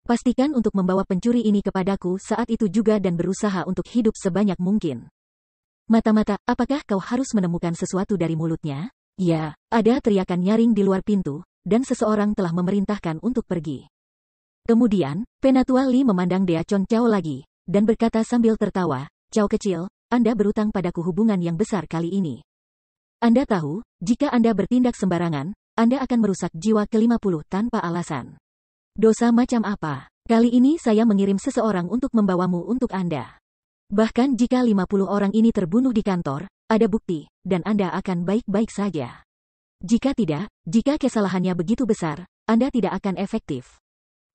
Pastikan untuk membawa pencuri ini kepadaku saat itu juga dan berusaha untuk hidup sebanyak mungkin. Mata-mata, apakah kau harus menemukan sesuatu dari mulutnya? Ya, ada teriakan nyaring di luar pintu, dan seseorang telah memerintahkan untuk pergi. Kemudian, Penatua Li memandang Dea Chon Chao lagi, dan berkata sambil tertawa, Chao kecil, Anda berutang padaku hubungan yang besar kali ini. Anda tahu, jika Anda bertindak sembarangan, Anda akan merusak jiwa ke-50 tanpa alasan. Dosa macam apa? Kali ini saya mengirim seseorang untuk membawamu untuk Anda. Bahkan jika 50 orang ini terbunuh di kantor, ada bukti, dan Anda akan baik-baik saja. Jika tidak, jika kesalahannya begitu besar, Anda tidak akan efektif.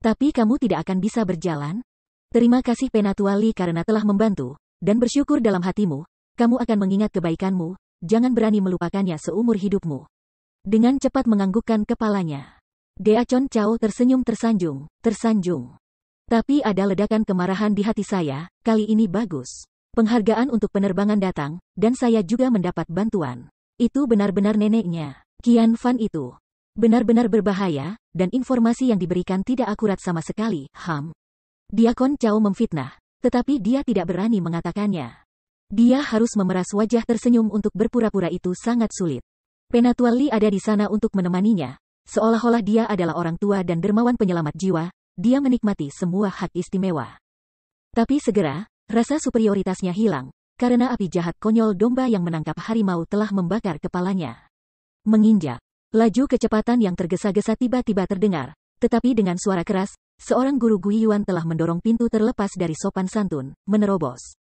Tapi kamu tidak akan bisa berjalan. Terima kasih Penatuali karena telah membantu, dan bersyukur dalam hatimu, kamu akan mengingat kebaikanmu, jangan berani melupakannya seumur hidupmu. Dengan cepat menganggukkan kepalanya. Deacon Chao tersenyum tersanjung, tersanjung. Tapi ada ledakan kemarahan di hati saya, kali ini bagus. Penghargaan untuk penerbangan datang, dan saya juga mendapat bantuan. Itu benar-benar neneknya, Kian Fan itu. Benar-benar berbahaya, dan informasi yang diberikan tidak akurat sama sekali, Ham. Diakon Chao memfitnah, tetapi dia tidak berani mengatakannya. Dia harus memeras wajah tersenyum untuk berpura-pura itu sangat sulit. Penatua Penatuali ada di sana untuk menemaninya. Seolah-olah dia adalah orang tua dan dermawan penyelamat jiwa, dia menikmati semua hak istimewa. Tapi segera, rasa superioritasnya hilang, karena api jahat konyol domba yang menangkap harimau telah membakar kepalanya. Menginjak, laju kecepatan yang tergesa-gesa tiba-tiba terdengar, tetapi dengan suara keras, seorang guru Guiyuan telah mendorong pintu terlepas dari sopan santun, menerobos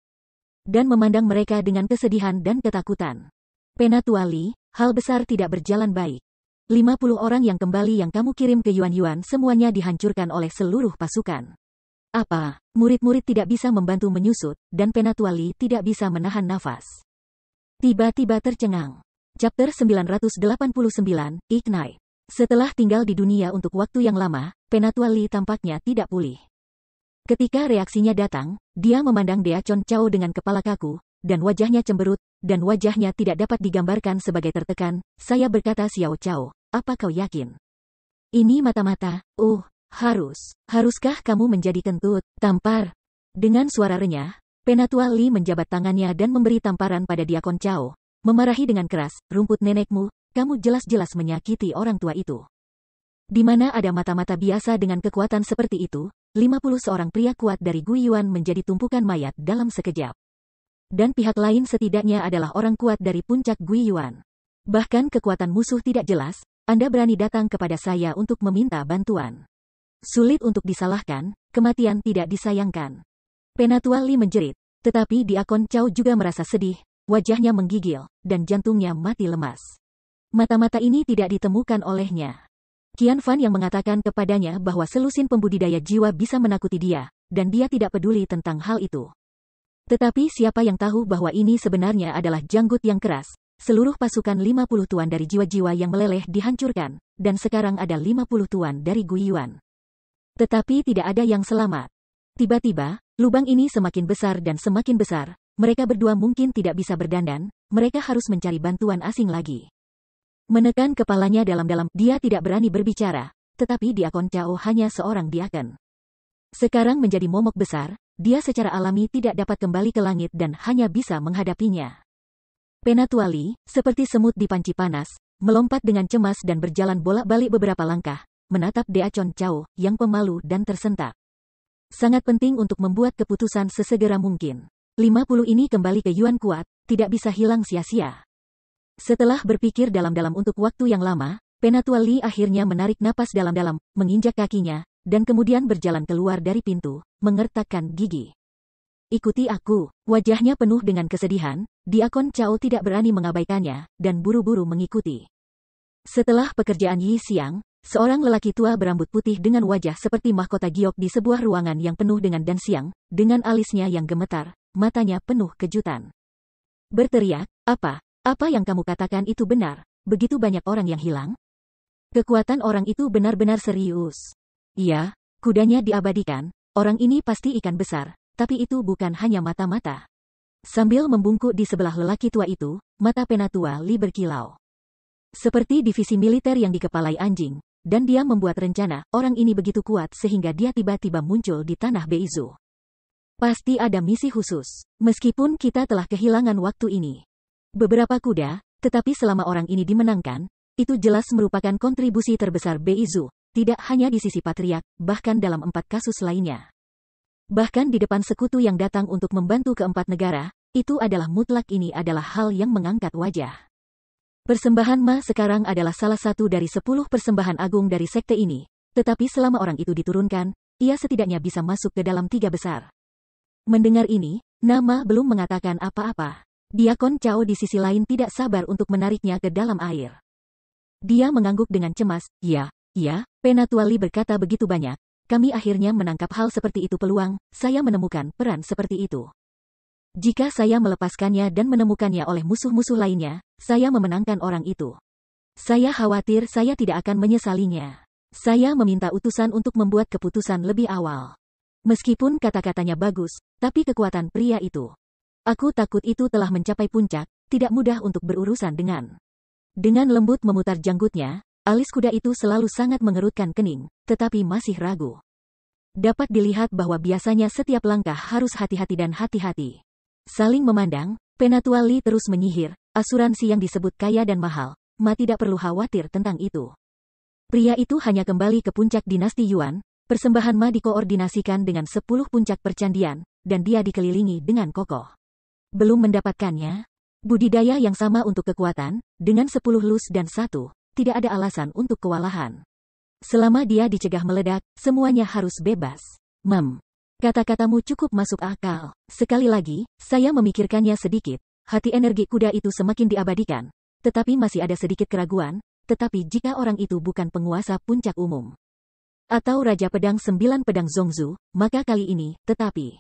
dan memandang mereka dengan kesedihan dan ketakutan. Penatuali, hal besar tidak berjalan baik. 50 orang yang kembali yang kamu kirim ke Yuan-Yuan semuanya dihancurkan oleh seluruh pasukan. Apa, murid-murid tidak bisa membantu menyusut, dan Penatuali tidak bisa menahan nafas. Tiba-tiba tercengang. Chapter 989, Ignite. Setelah tinggal di dunia untuk waktu yang lama, Penatuali tampaknya tidak pulih. Ketika reaksinya datang, dia memandang Chon Chao dengan kepala kaku, dan wajahnya cemberut, dan wajahnya tidak dapat digambarkan sebagai tertekan. Saya berkata Xiao Chao, apa kau yakin? Ini mata-mata, uh, harus, haruskah kamu menjadi kentut, tampar? Dengan suara renyah, Penatua Li menjabat tangannya dan memberi tamparan pada Diakon Chao, memarahi dengan keras, rumput nenekmu, kamu jelas-jelas menyakiti orang tua itu. Di mana ada mata-mata biasa dengan kekuatan seperti itu, 50 seorang pria kuat dari Guyuan menjadi tumpukan mayat dalam sekejap. Dan pihak lain setidaknya adalah orang kuat dari puncak Guyuan. Bahkan kekuatan musuh tidak jelas, Anda berani datang kepada saya untuk meminta bantuan. Sulit untuk disalahkan, kematian tidak disayangkan. Penatua Li menjerit, tetapi Diakon Chow juga merasa sedih, wajahnya menggigil, dan jantungnya mati lemas. Mata-mata ini tidak ditemukan olehnya. Qian Fan yang mengatakan kepadanya bahwa selusin pembudidaya jiwa bisa menakuti dia, dan dia tidak peduli tentang hal itu. Tetapi siapa yang tahu bahwa ini sebenarnya adalah janggut yang keras, seluruh pasukan 50 tuan dari jiwa-jiwa yang meleleh dihancurkan, dan sekarang ada 50 tuan dari Guyuan. Tetapi tidak ada yang selamat. Tiba-tiba, lubang ini semakin besar dan semakin besar, mereka berdua mungkin tidak bisa berdandan, mereka harus mencari bantuan asing lagi. Menekan kepalanya dalam-dalam, dia tidak berani berbicara. Tetapi Diakon Chao hanya seorang akan. Sekarang menjadi momok besar, dia secara alami tidak dapat kembali ke langit dan hanya bisa menghadapinya. Penatuali, seperti semut di panci panas, melompat dengan cemas dan berjalan bolak-balik beberapa langkah, menatap Deacon Chao yang pemalu dan tersentak. Sangat penting untuk membuat keputusan sesegera mungkin. 50 ini kembali ke Yuan Kuat, tidak bisa hilang sia-sia. Setelah berpikir dalam-dalam untuk waktu yang lama, Penatua Li akhirnya menarik napas dalam-dalam, menginjak kakinya, dan kemudian berjalan keluar dari pintu, mengertakkan gigi. Ikuti aku, wajahnya penuh dengan kesedihan, Diakon Chao tidak berani mengabaikannya, dan buru-buru mengikuti. Setelah pekerjaan Yi Siang, seorang lelaki tua berambut putih dengan wajah seperti mahkota giok di sebuah ruangan yang penuh dengan dan siang, dengan alisnya yang gemetar, matanya penuh kejutan. Berteriak, apa, apa yang kamu katakan itu benar, begitu banyak orang yang hilang? Kekuatan orang itu benar-benar serius. Iya, kudanya diabadikan, orang ini pasti ikan besar, tapi itu bukan hanya mata-mata. Sambil membungkuk di sebelah lelaki tua itu, mata penatua Li berkilau. Seperti divisi militer yang dikepalai anjing, dan dia membuat rencana, orang ini begitu kuat sehingga dia tiba-tiba muncul di tanah Beizu. Pasti ada misi khusus. Meskipun kita telah kehilangan waktu ini, beberapa kuda, tetapi selama orang ini dimenangkan, itu jelas merupakan kontribusi terbesar Bei Beizu, tidak hanya di sisi Patriak, bahkan dalam empat kasus lainnya. Bahkan di depan sekutu yang datang untuk membantu keempat negara, itu adalah mutlak ini adalah hal yang mengangkat wajah. Persembahan Ma sekarang adalah salah satu dari sepuluh persembahan agung dari sekte ini, tetapi selama orang itu diturunkan, ia setidaknya bisa masuk ke dalam tiga besar. Mendengar ini, Nama belum mengatakan apa-apa. Diakon Cao di sisi lain tidak sabar untuk menariknya ke dalam air. Dia mengangguk dengan cemas, ya, ya, Penatuali berkata begitu banyak. Kami akhirnya menangkap hal seperti itu peluang, saya menemukan peran seperti itu. Jika saya melepaskannya dan menemukannya oleh musuh-musuh lainnya, saya memenangkan orang itu. Saya khawatir saya tidak akan menyesalinya. Saya meminta utusan untuk membuat keputusan lebih awal. Meskipun kata-katanya bagus, tapi kekuatan pria itu Aku takut itu telah mencapai puncak, tidak mudah untuk berurusan dengan. Dengan lembut memutar janggutnya, alis kuda itu selalu sangat mengerutkan kening, tetapi masih ragu. Dapat dilihat bahwa biasanya setiap langkah harus hati-hati dan hati-hati. Saling memandang, Penatuali terus menyihir, asuransi yang disebut kaya dan mahal, Ma tidak perlu khawatir tentang itu. Pria itu hanya kembali ke puncak dinasti Yuan, persembahan Ma dikoordinasikan dengan sepuluh puncak percandian, dan dia dikelilingi dengan kokoh belum mendapatkannya. Budidaya yang sama untuk kekuatan, dengan sepuluh lus dan satu, tidak ada alasan untuk kewalahan. Selama dia dicegah meledak, semuanya harus bebas. Mem. Kata-katamu cukup masuk akal. Sekali lagi, saya memikirkannya sedikit. Hati energi kuda itu semakin diabadikan. Tetapi masih ada sedikit keraguan, tetapi jika orang itu bukan penguasa puncak umum. Atau Raja Pedang Sembilan Pedang Zongzu, maka kali ini, tetapi.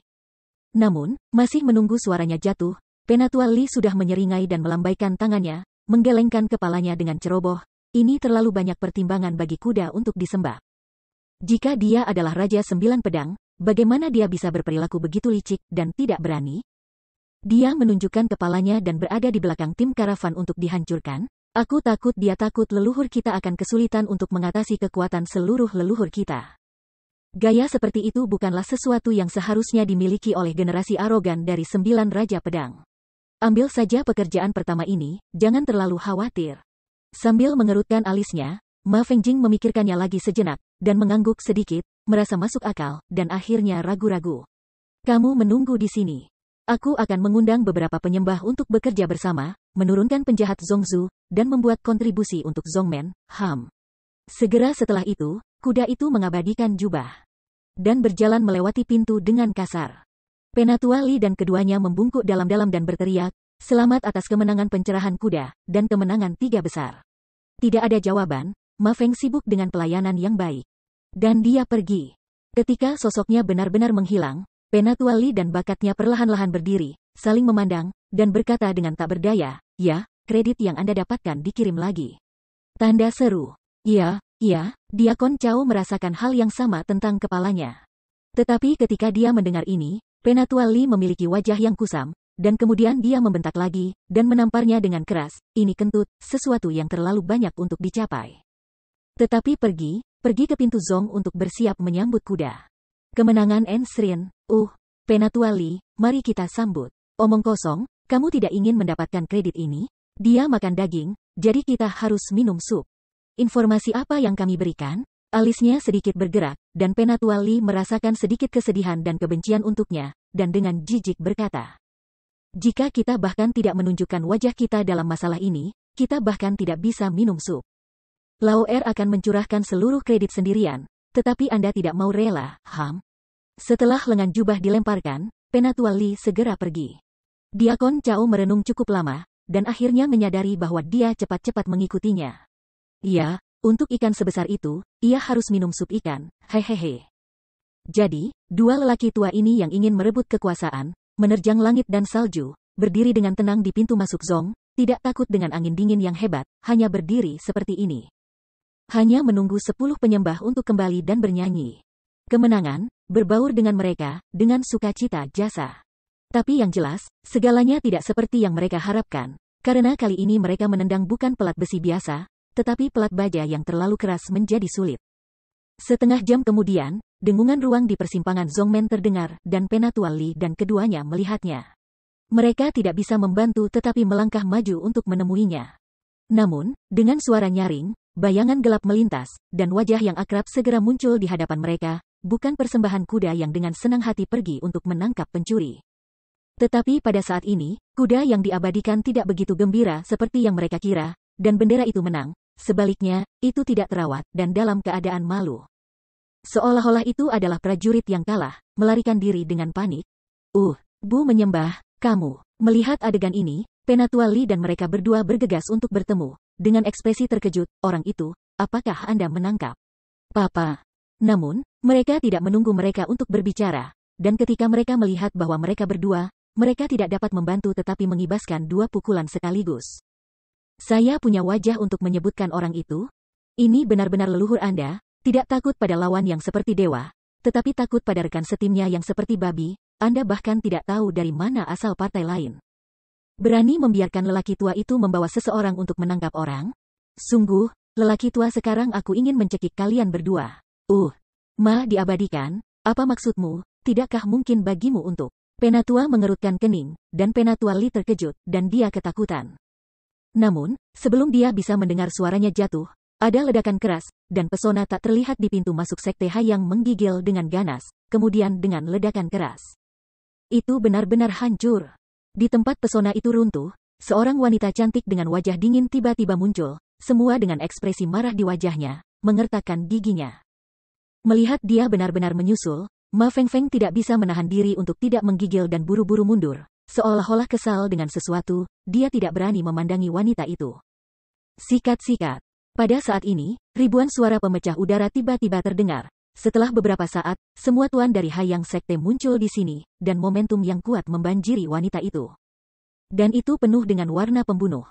Namun, masih menunggu suaranya jatuh, Penatua Li sudah menyeringai dan melambaikan tangannya, menggelengkan kepalanya dengan ceroboh, ini terlalu banyak pertimbangan bagi kuda untuk disembah. Jika dia adalah Raja Sembilan Pedang, bagaimana dia bisa berperilaku begitu licik dan tidak berani? Dia menunjukkan kepalanya dan berada di belakang tim karavan untuk dihancurkan. Aku takut dia takut leluhur kita akan kesulitan untuk mengatasi kekuatan seluruh leluhur kita. Gaya seperti itu bukanlah sesuatu yang seharusnya dimiliki oleh generasi arogan dari sembilan Raja Pedang. Ambil saja pekerjaan pertama ini, jangan terlalu khawatir. Sambil mengerutkan alisnya, Ma Fengjing memikirkannya lagi sejenak, dan mengangguk sedikit, merasa masuk akal, dan akhirnya ragu-ragu. Kamu menunggu di sini. Aku akan mengundang beberapa penyembah untuk bekerja bersama, menurunkan penjahat Zongzu, dan membuat kontribusi untuk Zongmen, Ham. Segera setelah itu, Kuda itu mengabadikan jubah dan berjalan melewati pintu dengan kasar. Penatuali dan keduanya membungkuk dalam-dalam dan berteriak, selamat atas kemenangan pencerahan kuda, dan kemenangan tiga besar. Tidak ada jawaban, Ma Feng sibuk dengan pelayanan yang baik. Dan dia pergi. Ketika sosoknya benar-benar menghilang, Penatuali dan bakatnya perlahan-lahan berdiri, saling memandang, dan berkata dengan tak berdaya, ya, kredit yang Anda dapatkan dikirim lagi. Tanda seru. Ya, Ya, Diakon Cao merasakan hal yang sama tentang kepalanya. Tetapi ketika dia mendengar ini, Penatua Li memiliki wajah yang kusam, dan kemudian dia membentak lagi, dan menamparnya dengan keras, ini kentut, sesuatu yang terlalu banyak untuk dicapai. Tetapi pergi, pergi ke pintu Zong untuk bersiap menyambut kuda. Kemenangan Ensrin, uh, Penatua Li, mari kita sambut. Omong kosong, kamu tidak ingin mendapatkan kredit ini? Dia makan daging, jadi kita harus minum sup. Informasi apa yang kami berikan? Alisnya sedikit bergerak, dan Penatuali merasakan sedikit kesedihan dan kebencian untuknya, dan dengan jijik berkata. Jika kita bahkan tidak menunjukkan wajah kita dalam masalah ini, kita bahkan tidak bisa minum sup. Lao Er akan mencurahkan seluruh kredit sendirian, tetapi Anda tidak mau rela, Ham. Setelah lengan jubah dilemparkan, Penatuali segera pergi. Diakon Chao merenung cukup lama, dan akhirnya menyadari bahwa dia cepat-cepat mengikutinya. Iya, untuk ikan sebesar itu, ia harus minum sup ikan, hehehe. Jadi, dua lelaki tua ini yang ingin merebut kekuasaan, menerjang langit dan salju, berdiri dengan tenang di pintu masuk zong, tidak takut dengan angin dingin yang hebat, hanya berdiri seperti ini. Hanya menunggu sepuluh penyembah untuk kembali dan bernyanyi. Kemenangan, berbaur dengan mereka, dengan sukacita jasa. Tapi yang jelas, segalanya tidak seperti yang mereka harapkan, karena kali ini mereka menendang bukan pelat besi biasa, tetapi pelat baja yang terlalu keras menjadi sulit. Setengah jam kemudian, dengungan ruang di persimpangan Zongmen terdengar, dan Li dan keduanya melihatnya. Mereka tidak bisa membantu tetapi melangkah maju untuk menemuinya. Namun, dengan suara nyaring, bayangan gelap melintas, dan wajah yang akrab segera muncul di hadapan mereka, bukan persembahan kuda yang dengan senang hati pergi untuk menangkap pencuri. Tetapi pada saat ini, kuda yang diabadikan tidak begitu gembira seperti yang mereka kira, dan bendera itu menang, Sebaliknya, itu tidak terawat dan dalam keadaan malu. Seolah-olah itu adalah prajurit yang kalah, melarikan diri dengan panik. Uh, Bu menyembah, kamu. Melihat adegan ini, Penatua Li dan mereka berdua bergegas untuk bertemu. Dengan ekspresi terkejut, orang itu, apakah Anda menangkap? Papa. Namun, mereka tidak menunggu mereka untuk berbicara. Dan ketika mereka melihat bahwa mereka berdua, mereka tidak dapat membantu tetapi mengibaskan dua pukulan sekaligus. Saya punya wajah untuk menyebutkan orang itu. Ini benar-benar leluhur Anda, tidak takut pada lawan yang seperti dewa, tetapi takut pada rekan setimnya yang seperti babi, Anda bahkan tidak tahu dari mana asal partai lain. Berani membiarkan lelaki tua itu membawa seseorang untuk menangkap orang? Sungguh, lelaki tua sekarang aku ingin mencekik kalian berdua. Uh, mal diabadikan, apa maksudmu, tidakkah mungkin bagimu untuk? Penatua mengerutkan kening, dan Penatua Li terkejut, dan dia ketakutan. Namun, sebelum dia bisa mendengar suaranya jatuh, ada ledakan keras, dan pesona tak terlihat di pintu masuk sekte Hayang menggigil dengan ganas, kemudian dengan ledakan keras. Itu benar-benar hancur. Di tempat pesona itu runtuh, seorang wanita cantik dengan wajah dingin tiba-tiba muncul, semua dengan ekspresi marah di wajahnya, mengertakkan giginya. Melihat dia benar-benar menyusul, Ma Feng Feng tidak bisa menahan diri untuk tidak menggigil dan buru-buru mundur, Seolah-olah kesal dengan sesuatu, dia tidak berani memandangi wanita itu. Sikat-sikat. Pada saat ini, ribuan suara pemecah udara tiba-tiba terdengar. Setelah beberapa saat, semua tuan dari Hayang Sekte muncul di sini, dan momentum yang kuat membanjiri wanita itu. Dan itu penuh dengan warna pembunuh.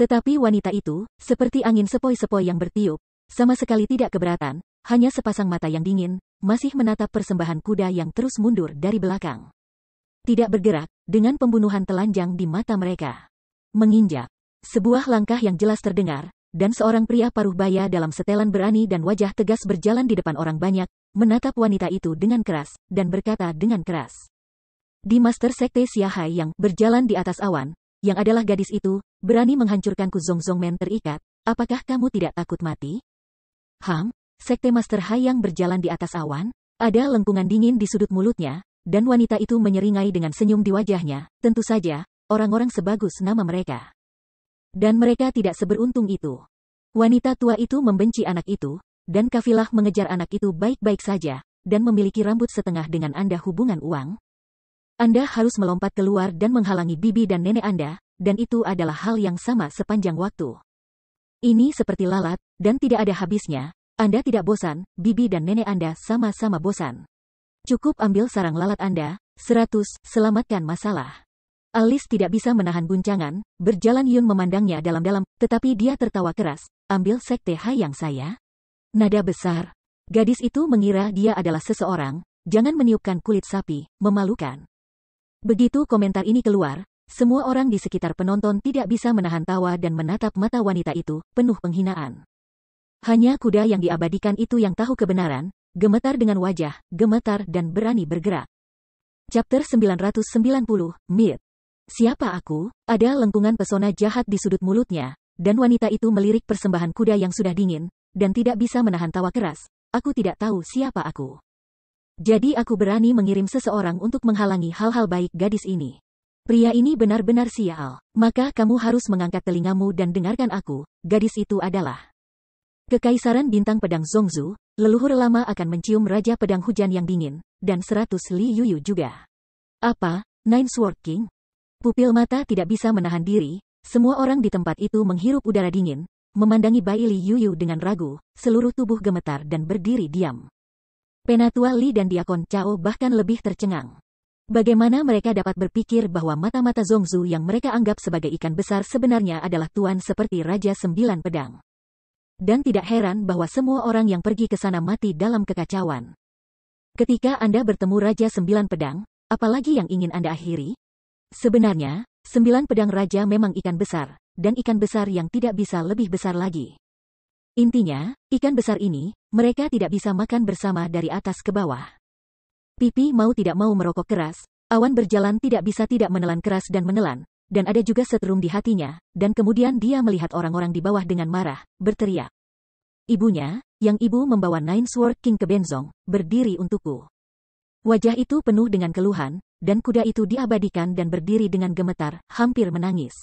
Tetapi wanita itu, seperti angin sepoi-sepoi yang bertiup, sama sekali tidak keberatan, hanya sepasang mata yang dingin, masih menatap persembahan kuda yang terus mundur dari belakang. Tidak bergerak, dengan pembunuhan telanjang di mata mereka. Menginjak, sebuah langkah yang jelas terdengar, dan seorang pria paruh baya dalam setelan berani dan wajah tegas berjalan di depan orang banyak, menatap wanita itu dengan keras, dan berkata dengan keras. Di Master Sekte Siahai yang berjalan di atas awan, yang adalah gadis itu, berani menghancurkan menghancurkanku Zong Men terikat, apakah kamu tidak takut mati? Ham, Sekte Master Hai yang berjalan di atas awan, ada lengkungan dingin di sudut mulutnya, dan wanita itu menyeringai dengan senyum di wajahnya, tentu saja, orang-orang sebagus nama mereka. Dan mereka tidak seberuntung itu. Wanita tua itu membenci anak itu, dan kafilah mengejar anak itu baik-baik saja, dan memiliki rambut setengah dengan Anda hubungan uang. Anda harus melompat keluar dan menghalangi bibi dan nenek Anda, dan itu adalah hal yang sama sepanjang waktu. Ini seperti lalat, dan tidak ada habisnya, Anda tidak bosan, bibi dan nenek Anda sama-sama bosan. Cukup ambil sarang lalat Anda, 100, selamatkan masalah. Alis tidak bisa menahan guncangan, berjalan Yun memandangnya dalam-dalam, tetapi dia tertawa keras, ambil sekte yang saya. Nada besar. Gadis itu mengira dia adalah seseorang, jangan meniupkan kulit sapi, memalukan. Begitu komentar ini keluar, semua orang di sekitar penonton tidak bisa menahan tawa dan menatap mata wanita itu, penuh penghinaan. Hanya kuda yang diabadikan itu yang tahu kebenaran, gemetar dengan wajah, gemetar dan berani bergerak. Chapter 990, Myth. Siapa aku? Ada lengkungan pesona jahat di sudut mulutnya, dan wanita itu melirik persembahan kuda yang sudah dingin, dan tidak bisa menahan tawa keras. Aku tidak tahu siapa aku. Jadi aku berani mengirim seseorang untuk menghalangi hal-hal baik gadis ini. Pria ini benar-benar sial. Maka kamu harus mengangkat telingamu dan dengarkan aku, gadis itu adalah Kekaisaran Bintang Pedang Zongzu, Leluhur lama akan mencium Raja Pedang Hujan yang dingin, dan seratus Li Yuyu juga. Apa, Nine Sword King? Pupil mata tidak bisa menahan diri, semua orang di tempat itu menghirup udara dingin, memandangi bayi Li Yuyu dengan ragu, seluruh tubuh gemetar dan berdiri diam. Penatua Li dan Diakon Chao bahkan lebih tercengang. Bagaimana mereka dapat berpikir bahwa mata-mata Zongzu yang mereka anggap sebagai ikan besar sebenarnya adalah tuan seperti Raja Sembilan Pedang. Dan tidak heran bahwa semua orang yang pergi ke sana mati dalam kekacauan. Ketika Anda bertemu Raja Sembilan Pedang, apalagi yang ingin Anda akhiri? Sebenarnya, sembilan pedang raja memang ikan besar, dan ikan besar yang tidak bisa lebih besar lagi. Intinya, ikan besar ini, mereka tidak bisa makan bersama dari atas ke bawah. Pipi mau tidak mau merokok keras, awan berjalan tidak bisa tidak menelan keras dan menelan, dan ada juga setrum di hatinya, dan kemudian dia melihat orang-orang di bawah dengan marah, berteriak. Ibunya, yang ibu membawa Nine Sword King ke Benzong, berdiri untukku. Wajah itu penuh dengan keluhan, dan kuda itu diabadikan dan berdiri dengan gemetar, hampir menangis.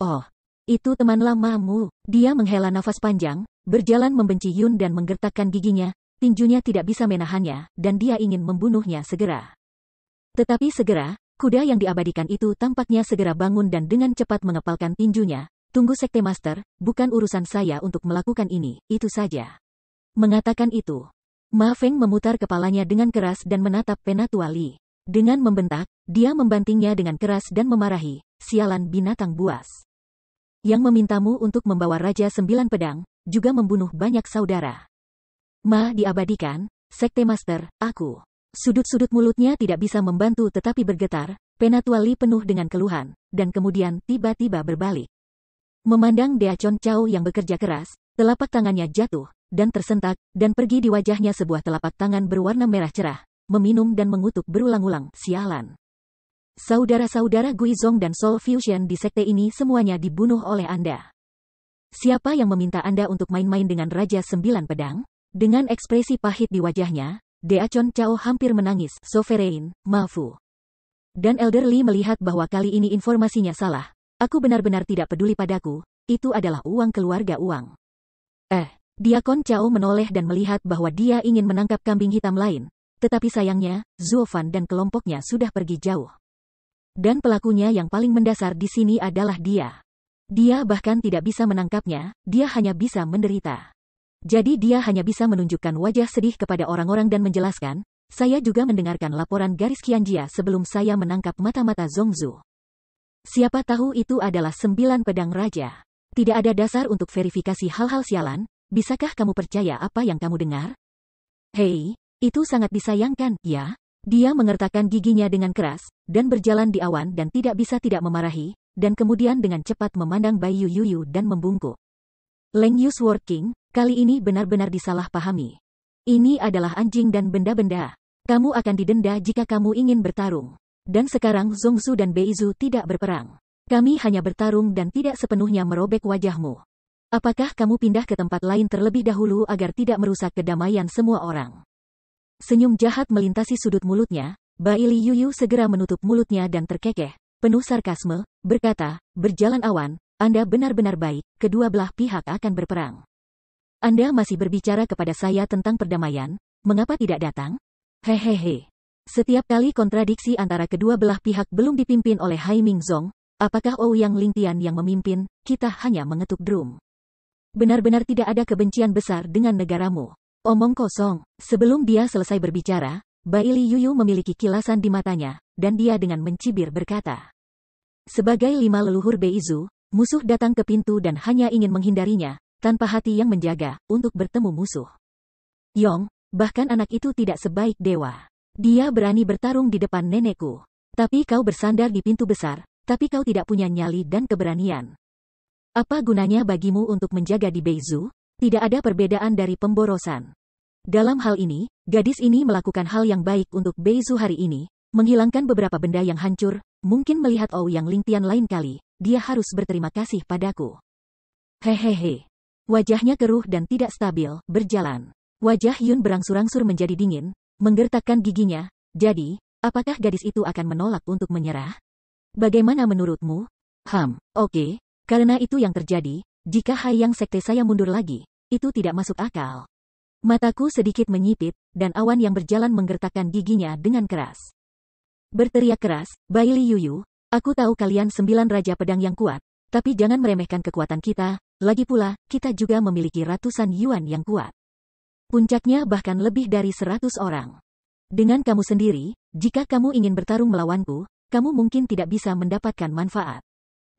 Oh, itu teman lamamu. Dia menghela nafas panjang, berjalan membenci Yun dan menggertakkan giginya, tinjunya tidak bisa menahannya, dan dia ingin membunuhnya segera. Tetapi segera, Kuda yang diabadikan itu tampaknya segera bangun dan dengan cepat mengepalkan tinjunya. Tunggu Sekte Master, bukan urusan saya untuk melakukan ini, itu saja. Mengatakan itu, Ma Feng memutar kepalanya dengan keras dan menatap Penatua Li. Dengan membentak, dia membantingnya dengan keras dan memarahi, sialan binatang buas. Yang memintamu untuk membawa Raja Sembilan Pedang, juga membunuh banyak saudara. Ma diabadikan, Sekte Master, aku. Sudut-sudut mulutnya tidak bisa membantu tetapi bergetar, Penatuali penuh dengan keluhan, dan kemudian tiba-tiba berbalik. Memandang Dea Chon Chow yang bekerja keras, telapak tangannya jatuh, dan tersentak, dan pergi di wajahnya sebuah telapak tangan berwarna merah cerah, meminum dan mengutuk berulang-ulang, sialan. Saudara-saudara Guizong dan Soul Fusion di sekte ini semuanya dibunuh oleh Anda. Siapa yang meminta Anda untuk main-main dengan Raja Sembilan Pedang? Dengan ekspresi pahit di wajahnya, Deachon Chao hampir menangis, Sovereign, Mafu. Dan Elder Lee melihat bahwa kali ini informasinya salah. Aku benar-benar tidak peduli padaku, itu adalah uang keluarga uang. Eh, Diakon Chao menoleh dan melihat bahwa dia ingin menangkap kambing hitam lain, tetapi sayangnya, Zuofan dan kelompoknya sudah pergi jauh. Dan pelakunya yang paling mendasar di sini adalah dia. Dia bahkan tidak bisa menangkapnya, dia hanya bisa menderita. Jadi dia hanya bisa menunjukkan wajah sedih kepada orang-orang dan menjelaskan, saya juga mendengarkan laporan garis Kianjia sebelum saya menangkap mata-mata Zongzu. Siapa tahu itu adalah sembilan pedang raja. Tidak ada dasar untuk verifikasi hal-hal sialan, bisakah kamu percaya apa yang kamu dengar? Hei, itu sangat disayangkan, ya? Dia mengertakkan giginya dengan keras, dan berjalan di awan dan tidak bisa tidak memarahi, dan kemudian dengan cepat memandang Bai Yuyu dan membungkuk. Leng Yu Sword Kali ini benar-benar disalahpahami. Ini adalah anjing dan benda-benda. Kamu akan didenda jika kamu ingin bertarung. Dan sekarang Zongsu dan Beizu tidak berperang. Kami hanya bertarung dan tidak sepenuhnya merobek wajahmu. Apakah kamu pindah ke tempat lain terlebih dahulu agar tidak merusak kedamaian semua orang? Senyum jahat melintasi sudut mulutnya, Baili Yuyu segera menutup mulutnya dan terkekeh, penuh sarkasme, berkata, berjalan awan, Anda benar-benar baik, kedua belah pihak akan berperang. Anda masih berbicara kepada saya tentang perdamaian, mengapa tidak datang? Hehehe. Setiap kali kontradiksi antara kedua belah pihak belum dipimpin oleh Hai Ming Zong, apakah Ouyang Tian yang memimpin, kita hanya mengetuk drum. Benar-benar tidak ada kebencian besar dengan negaramu. Omong kosong. Sebelum dia selesai berbicara, Baili Yuyu memiliki kilasan di matanya, dan dia dengan mencibir berkata. Sebagai lima leluhur Beizu, musuh datang ke pintu dan hanya ingin menghindarinya, tanpa hati yang menjaga, untuk bertemu musuh. Yong, bahkan anak itu tidak sebaik dewa. Dia berani bertarung di depan nenekku. Tapi kau bersandar di pintu besar, tapi kau tidak punya nyali dan keberanian. Apa gunanya bagimu untuk menjaga di Beizu? Tidak ada perbedaan dari pemborosan. Dalam hal ini, gadis ini melakukan hal yang baik untuk Beizu hari ini, menghilangkan beberapa benda yang hancur, mungkin melihat Ouyang yang Lingtian lain kali, dia harus berterima kasih padaku. Hehehe. Wajahnya keruh dan tidak stabil, berjalan. Wajah Yun berangsur-angsur menjadi dingin, menggertakkan giginya. Jadi, apakah gadis itu akan menolak untuk menyerah? Bagaimana menurutmu? Ham, oke. Okay. Karena itu yang terjadi, jika Hayang Sekte saya mundur lagi, itu tidak masuk akal. Mataku sedikit menyipit, dan awan yang berjalan menggertakkan giginya dengan keras. Berteriak keras, Li Yuyu, aku tahu kalian sembilan raja pedang yang kuat, tapi jangan meremehkan kekuatan kita, lagi pula, kita juga memiliki ratusan yuan yang kuat. Puncaknya bahkan lebih dari seratus orang. Dengan kamu sendiri, jika kamu ingin bertarung melawanku, kamu mungkin tidak bisa mendapatkan manfaat.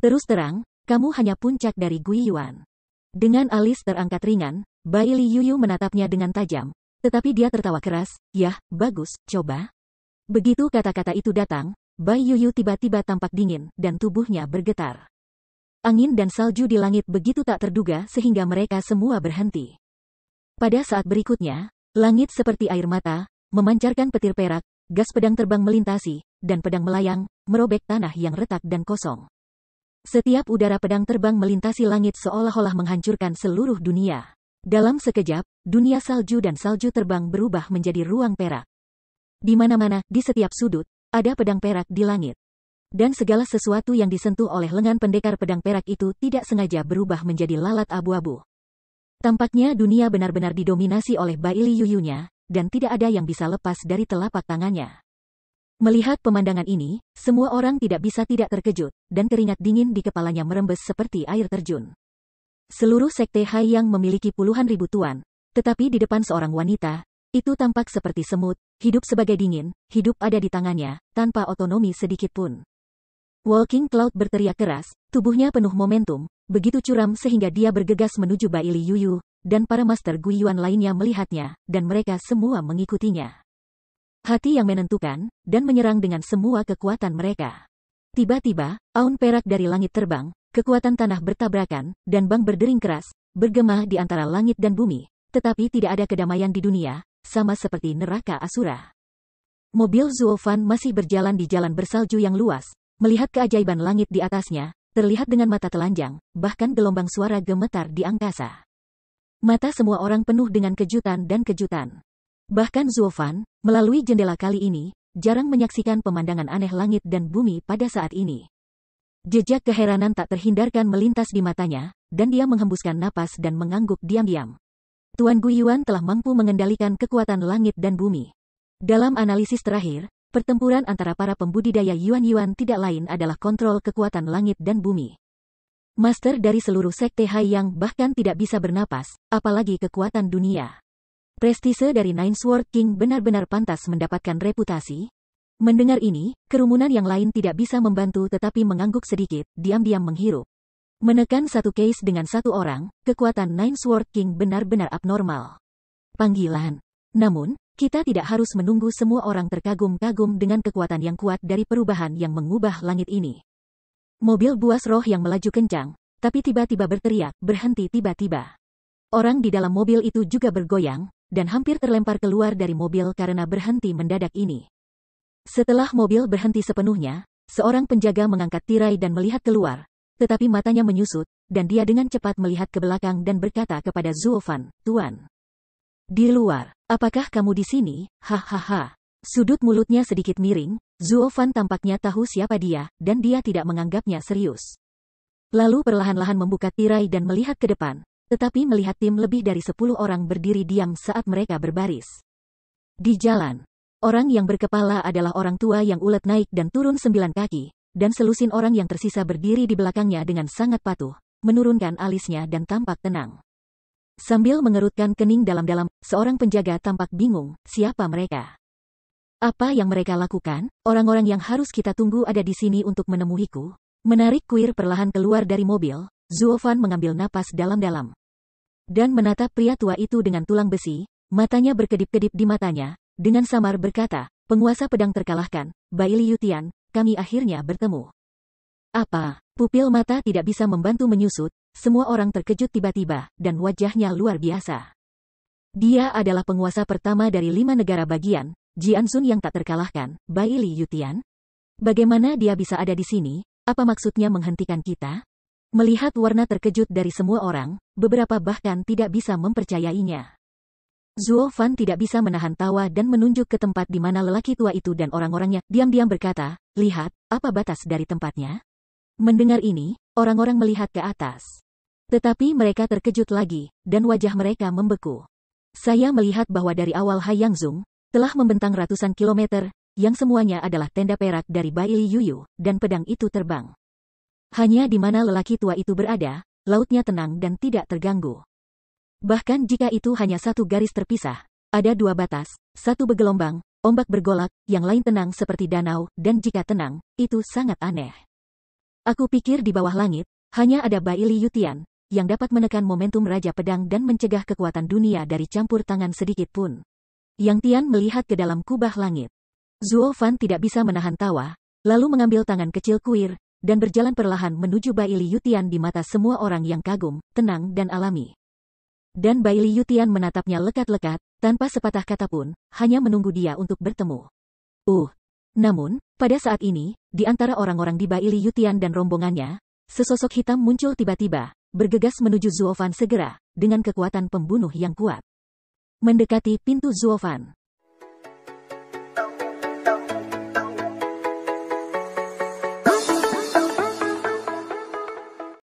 Terus terang, kamu hanya puncak dari Gui Yuan. Dengan alis terangkat ringan, Bai Li Yuyu menatapnya dengan tajam. Tetapi dia tertawa keras, yah, bagus, coba. Begitu kata-kata itu datang, Bai Yuyu tiba-tiba tampak dingin, dan tubuhnya bergetar. Angin dan salju di langit begitu tak terduga sehingga mereka semua berhenti. Pada saat berikutnya, langit seperti air mata, memancarkan petir perak, gas pedang terbang melintasi, dan pedang melayang, merobek tanah yang retak dan kosong. Setiap udara pedang terbang melintasi langit seolah-olah menghancurkan seluruh dunia. Dalam sekejap, dunia salju dan salju terbang berubah menjadi ruang perak. Di mana-mana, di setiap sudut, ada pedang perak di langit. Dan segala sesuatu yang disentuh oleh lengan pendekar pedang perak itu tidak sengaja berubah menjadi lalat abu-abu. Tampaknya dunia benar-benar didominasi oleh Baili Yuyunya, dan tidak ada yang bisa lepas dari telapak tangannya. Melihat pemandangan ini, semua orang tidak bisa tidak terkejut, dan keringat dingin di kepalanya merembes seperti air terjun. Seluruh sekte Hai yang memiliki puluhan ribu tuan, tetapi di depan seorang wanita, itu tampak seperti semut, hidup sebagai dingin, hidup ada di tangannya, tanpa otonomi sedikit pun. Walking Cloud berteriak keras, tubuhnya penuh momentum, begitu curam sehingga dia bergegas menuju Baili Li Yuyu, dan para master Guyuan lainnya melihatnya, dan mereka semua mengikutinya. Hati yang menentukan, dan menyerang dengan semua kekuatan mereka. Tiba-tiba, aun perak dari langit terbang, kekuatan tanah bertabrakan, dan bang berdering keras, bergema di antara langit dan bumi, tetapi tidak ada kedamaian di dunia, sama seperti neraka Asura. Mobil Zuofan masih berjalan di jalan bersalju yang luas, Melihat keajaiban langit di atasnya, terlihat dengan mata telanjang, bahkan gelombang suara gemetar di angkasa. Mata semua orang penuh dengan kejutan dan kejutan. Bahkan Zuofan, melalui jendela kali ini, jarang menyaksikan pemandangan aneh langit dan bumi pada saat ini. Jejak keheranan tak terhindarkan melintas di matanya, dan dia menghembuskan napas dan mengangguk diam-diam. Tuan Guyuan telah mampu mengendalikan kekuatan langit dan bumi. Dalam analisis terakhir, Pertempuran antara para pembudidaya Yuan-Yuan tidak lain adalah kontrol kekuatan langit dan bumi. Master dari seluruh sekte Hai yang bahkan tidak bisa bernapas, apalagi kekuatan dunia. Prestise dari Nine Sword King benar-benar pantas mendapatkan reputasi. Mendengar ini, kerumunan yang lain tidak bisa membantu tetapi mengangguk sedikit, diam-diam menghirup. Menekan satu case dengan satu orang, kekuatan Nine Sword King benar-benar abnormal. Panggilan. Namun, kita tidak harus menunggu semua orang terkagum-kagum dengan kekuatan yang kuat dari perubahan yang mengubah langit ini. Mobil buas roh yang melaju kencang, tapi tiba-tiba berteriak, berhenti tiba-tiba. Orang di dalam mobil itu juga bergoyang, dan hampir terlempar keluar dari mobil karena berhenti mendadak ini. Setelah mobil berhenti sepenuhnya, seorang penjaga mengangkat tirai dan melihat keluar, tetapi matanya menyusut, dan dia dengan cepat melihat ke belakang dan berkata kepada Zuofan, Tuan. Di luar, Apakah kamu di sini? Hahaha. Sudut mulutnya sedikit miring, Zuo Fan tampaknya tahu siapa dia, dan dia tidak menganggapnya serius. Lalu perlahan-lahan membuka tirai dan melihat ke depan, tetapi melihat tim lebih dari sepuluh orang berdiri diam saat mereka berbaris. Di jalan, orang yang berkepala adalah orang tua yang ulet naik dan turun sembilan kaki, dan selusin orang yang tersisa berdiri di belakangnya dengan sangat patuh, menurunkan alisnya dan tampak tenang. Sambil mengerutkan kening dalam-dalam, seorang penjaga tampak bingung, siapa mereka? Apa yang mereka lakukan? Orang-orang yang harus kita tunggu ada di sini untuk menemuiku. Menarik kuir perlahan keluar dari mobil, Zuofan mengambil napas dalam-dalam. Dan menatap pria tua itu dengan tulang besi, matanya berkedip-kedip di matanya, dengan samar berkata, penguasa pedang terkalahkan, Baili Yutian, kami akhirnya bertemu. Apa, pupil mata tidak bisa membantu menyusut, semua orang terkejut tiba-tiba, dan wajahnya luar biasa. Dia adalah penguasa pertama dari lima negara bagian, Jianzun yang tak terkalahkan, Bai Li Yutian. Bagaimana dia bisa ada di sini? Apa maksudnya menghentikan kita? Melihat warna terkejut dari semua orang, beberapa bahkan tidak bisa mempercayainya. Zuo Fan tidak bisa menahan tawa dan menunjuk ke tempat di mana lelaki tua itu dan orang-orangnya diam-diam berkata, lihat, apa batas dari tempatnya? Mendengar ini, Orang-orang melihat ke atas. Tetapi mereka terkejut lagi, dan wajah mereka membeku. Saya melihat bahwa dari awal Hayangzung, telah membentang ratusan kilometer, yang semuanya adalah tenda perak dari Baili Yuyu, dan pedang itu terbang. Hanya di mana lelaki tua itu berada, lautnya tenang dan tidak terganggu. Bahkan jika itu hanya satu garis terpisah, ada dua batas, satu bergelombang, ombak bergolak, yang lain tenang seperti danau, dan jika tenang, itu sangat aneh. Aku pikir di bawah langit, hanya ada Baili Yutian, yang dapat menekan momentum Raja Pedang dan mencegah kekuatan dunia dari campur tangan sedikit pun. Yang Tian melihat ke dalam kubah langit. Zuo Fan tidak bisa menahan tawa, lalu mengambil tangan kecil kuir, dan berjalan perlahan menuju Baili Yutian di mata semua orang yang kagum, tenang dan alami. Dan Baili Yutian menatapnya lekat-lekat, tanpa sepatah kata pun, hanya menunggu dia untuk bertemu. Uh, namun, pada saat ini, di antara orang-orang di Baili Yutian dan rombongannya, sesosok hitam muncul tiba-tiba, bergegas menuju Zuofan segera, dengan kekuatan pembunuh yang kuat. Mendekati pintu Zuofan,